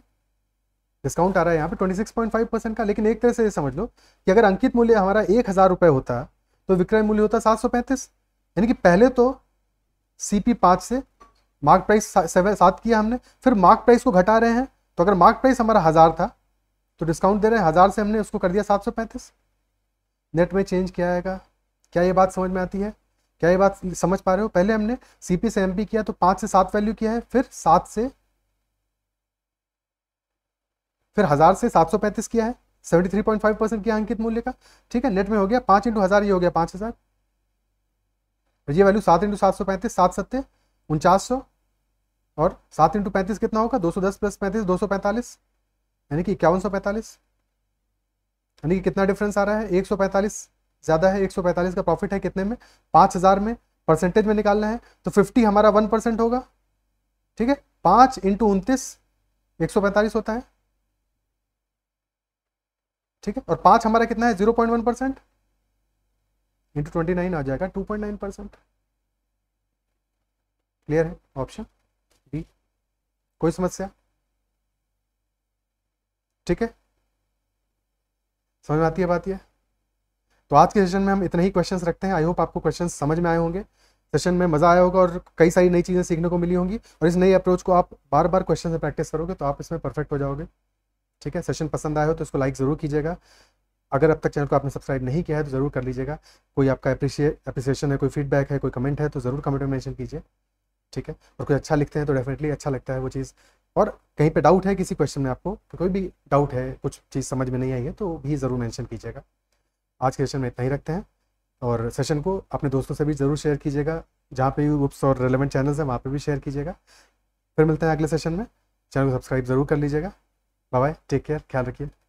डिस्काउंट आ रहा है यहाँ पे twenty six point five percent का लेकिन एक तरह से ये समझ लो कि अगर अंकित मूल्य हमारा एक हज़ार रुपये होता तो विक्रय मूल्य होता सात सौ पैंतीस यानी कि पहले तो सीपी पांच से मार्क प्राइस सेवन सात किया हमने फिर मार्क प्राइस को घटा रहे हैं तो अगर मार्क प्राइस हमारा हज़ार था तो डिस्काउंट दे रहे हैं हज़ार से हमने उसको कर दिया सात सौ पैंतीस नेट में चेंज क्या आएगा क्या ये बात समझ में आती है क्या ये बात समझ पा रहे हो पहले हमने सी पी से एम पी किया तो पाँच से सात वैल्यू किया है फिर सात से फिर हज़ार से सात सौ पैंतीस किया है seventy three point five percent किया अंकित मूल्य का ठीक है नेट में हो गया पाँच इंटू हज़ार ये हो गया पाँच हज़ार ये वैल्यू सात इंटू सात सौ पैंतीस सात सत्ते उनचास सौ और सात इंटू पैंतीस कितना होगा दो सौ दस प्लस पैंतीस दो सौ पैंतालीस यानी कि इक्यावन सौ पैंतालीस यानी कि कितना डिफरेंस आ रहा है एक सौ पैंतालीस ज़्यादा है एक सौ पैंतालीस का प्रॉफिट है कितने में पाँच हज़ार में परसेंटेज में निकालना है तो फिफ्टी हमारा वन परसेंट होगा ठीक है पाँच इंटू उनतीस एक सौ पैंतालीस होता है ठीक है और पाँच हमारा कितना है zero point one percent into twenty nine आ जाएगा two point nine percent clear है ऑप्शन कोई समस्या ठीक है समझ में आती है बात यह तो आज के सेशन में हम इतने ही क्वेश्चंस रखते हैं आई होप आपको क्वेश्चंस समझ में आए होंगे सेशन में मज़ा आया होगा और कई सारी नई चीज़ें सीखने को मिली होंगी और इस नई अप्रोच को आप बार बार क्वेश्चन से प्रैक्टिस करोगे तो आप इसमें परफेक्ट हो जाओगे ठीक है सेशन पसंद आया हो तो इसको लाइक ज़रूर कीजिएगा अगर अब तक चैनल को आपने सब्सक्राइब नहीं किया है तो ज़रूर कर लीजिएगा कोई आपका अप्रिशिए अप्रिसिएशन है कोई फीडबैक है कोई कमेंट है तो ज़रूर कमेंट में मैंशन कीजिए ठीक है और कुछ अच्छा लिखते हैं तो डेफिनेटली अच्छा लगता है वो चीज़ और कहीं पे डाउट है किसी क्वेश्चन में आपको तो कोई भी डाउट है कुछ चीज़ समझ में नहीं आई है तो भी ज़रूर मेंशन कीजिएगा आज के सेशन में इतना ही रखते हैं और सेशन को अपने दोस्तों से भी ज़रूर शेयर कीजिएगा जहाँ पे यूट्यूब्स और रेलिवेंट चैनल्स हैं वहाँ पर भी शेयर कीजिएगा फिर मिलते हैं अगले सेशन में चैनल को सब्सक्राइब जरूर कर लीजिएगा बाय टेक केयर ख्याल रखिए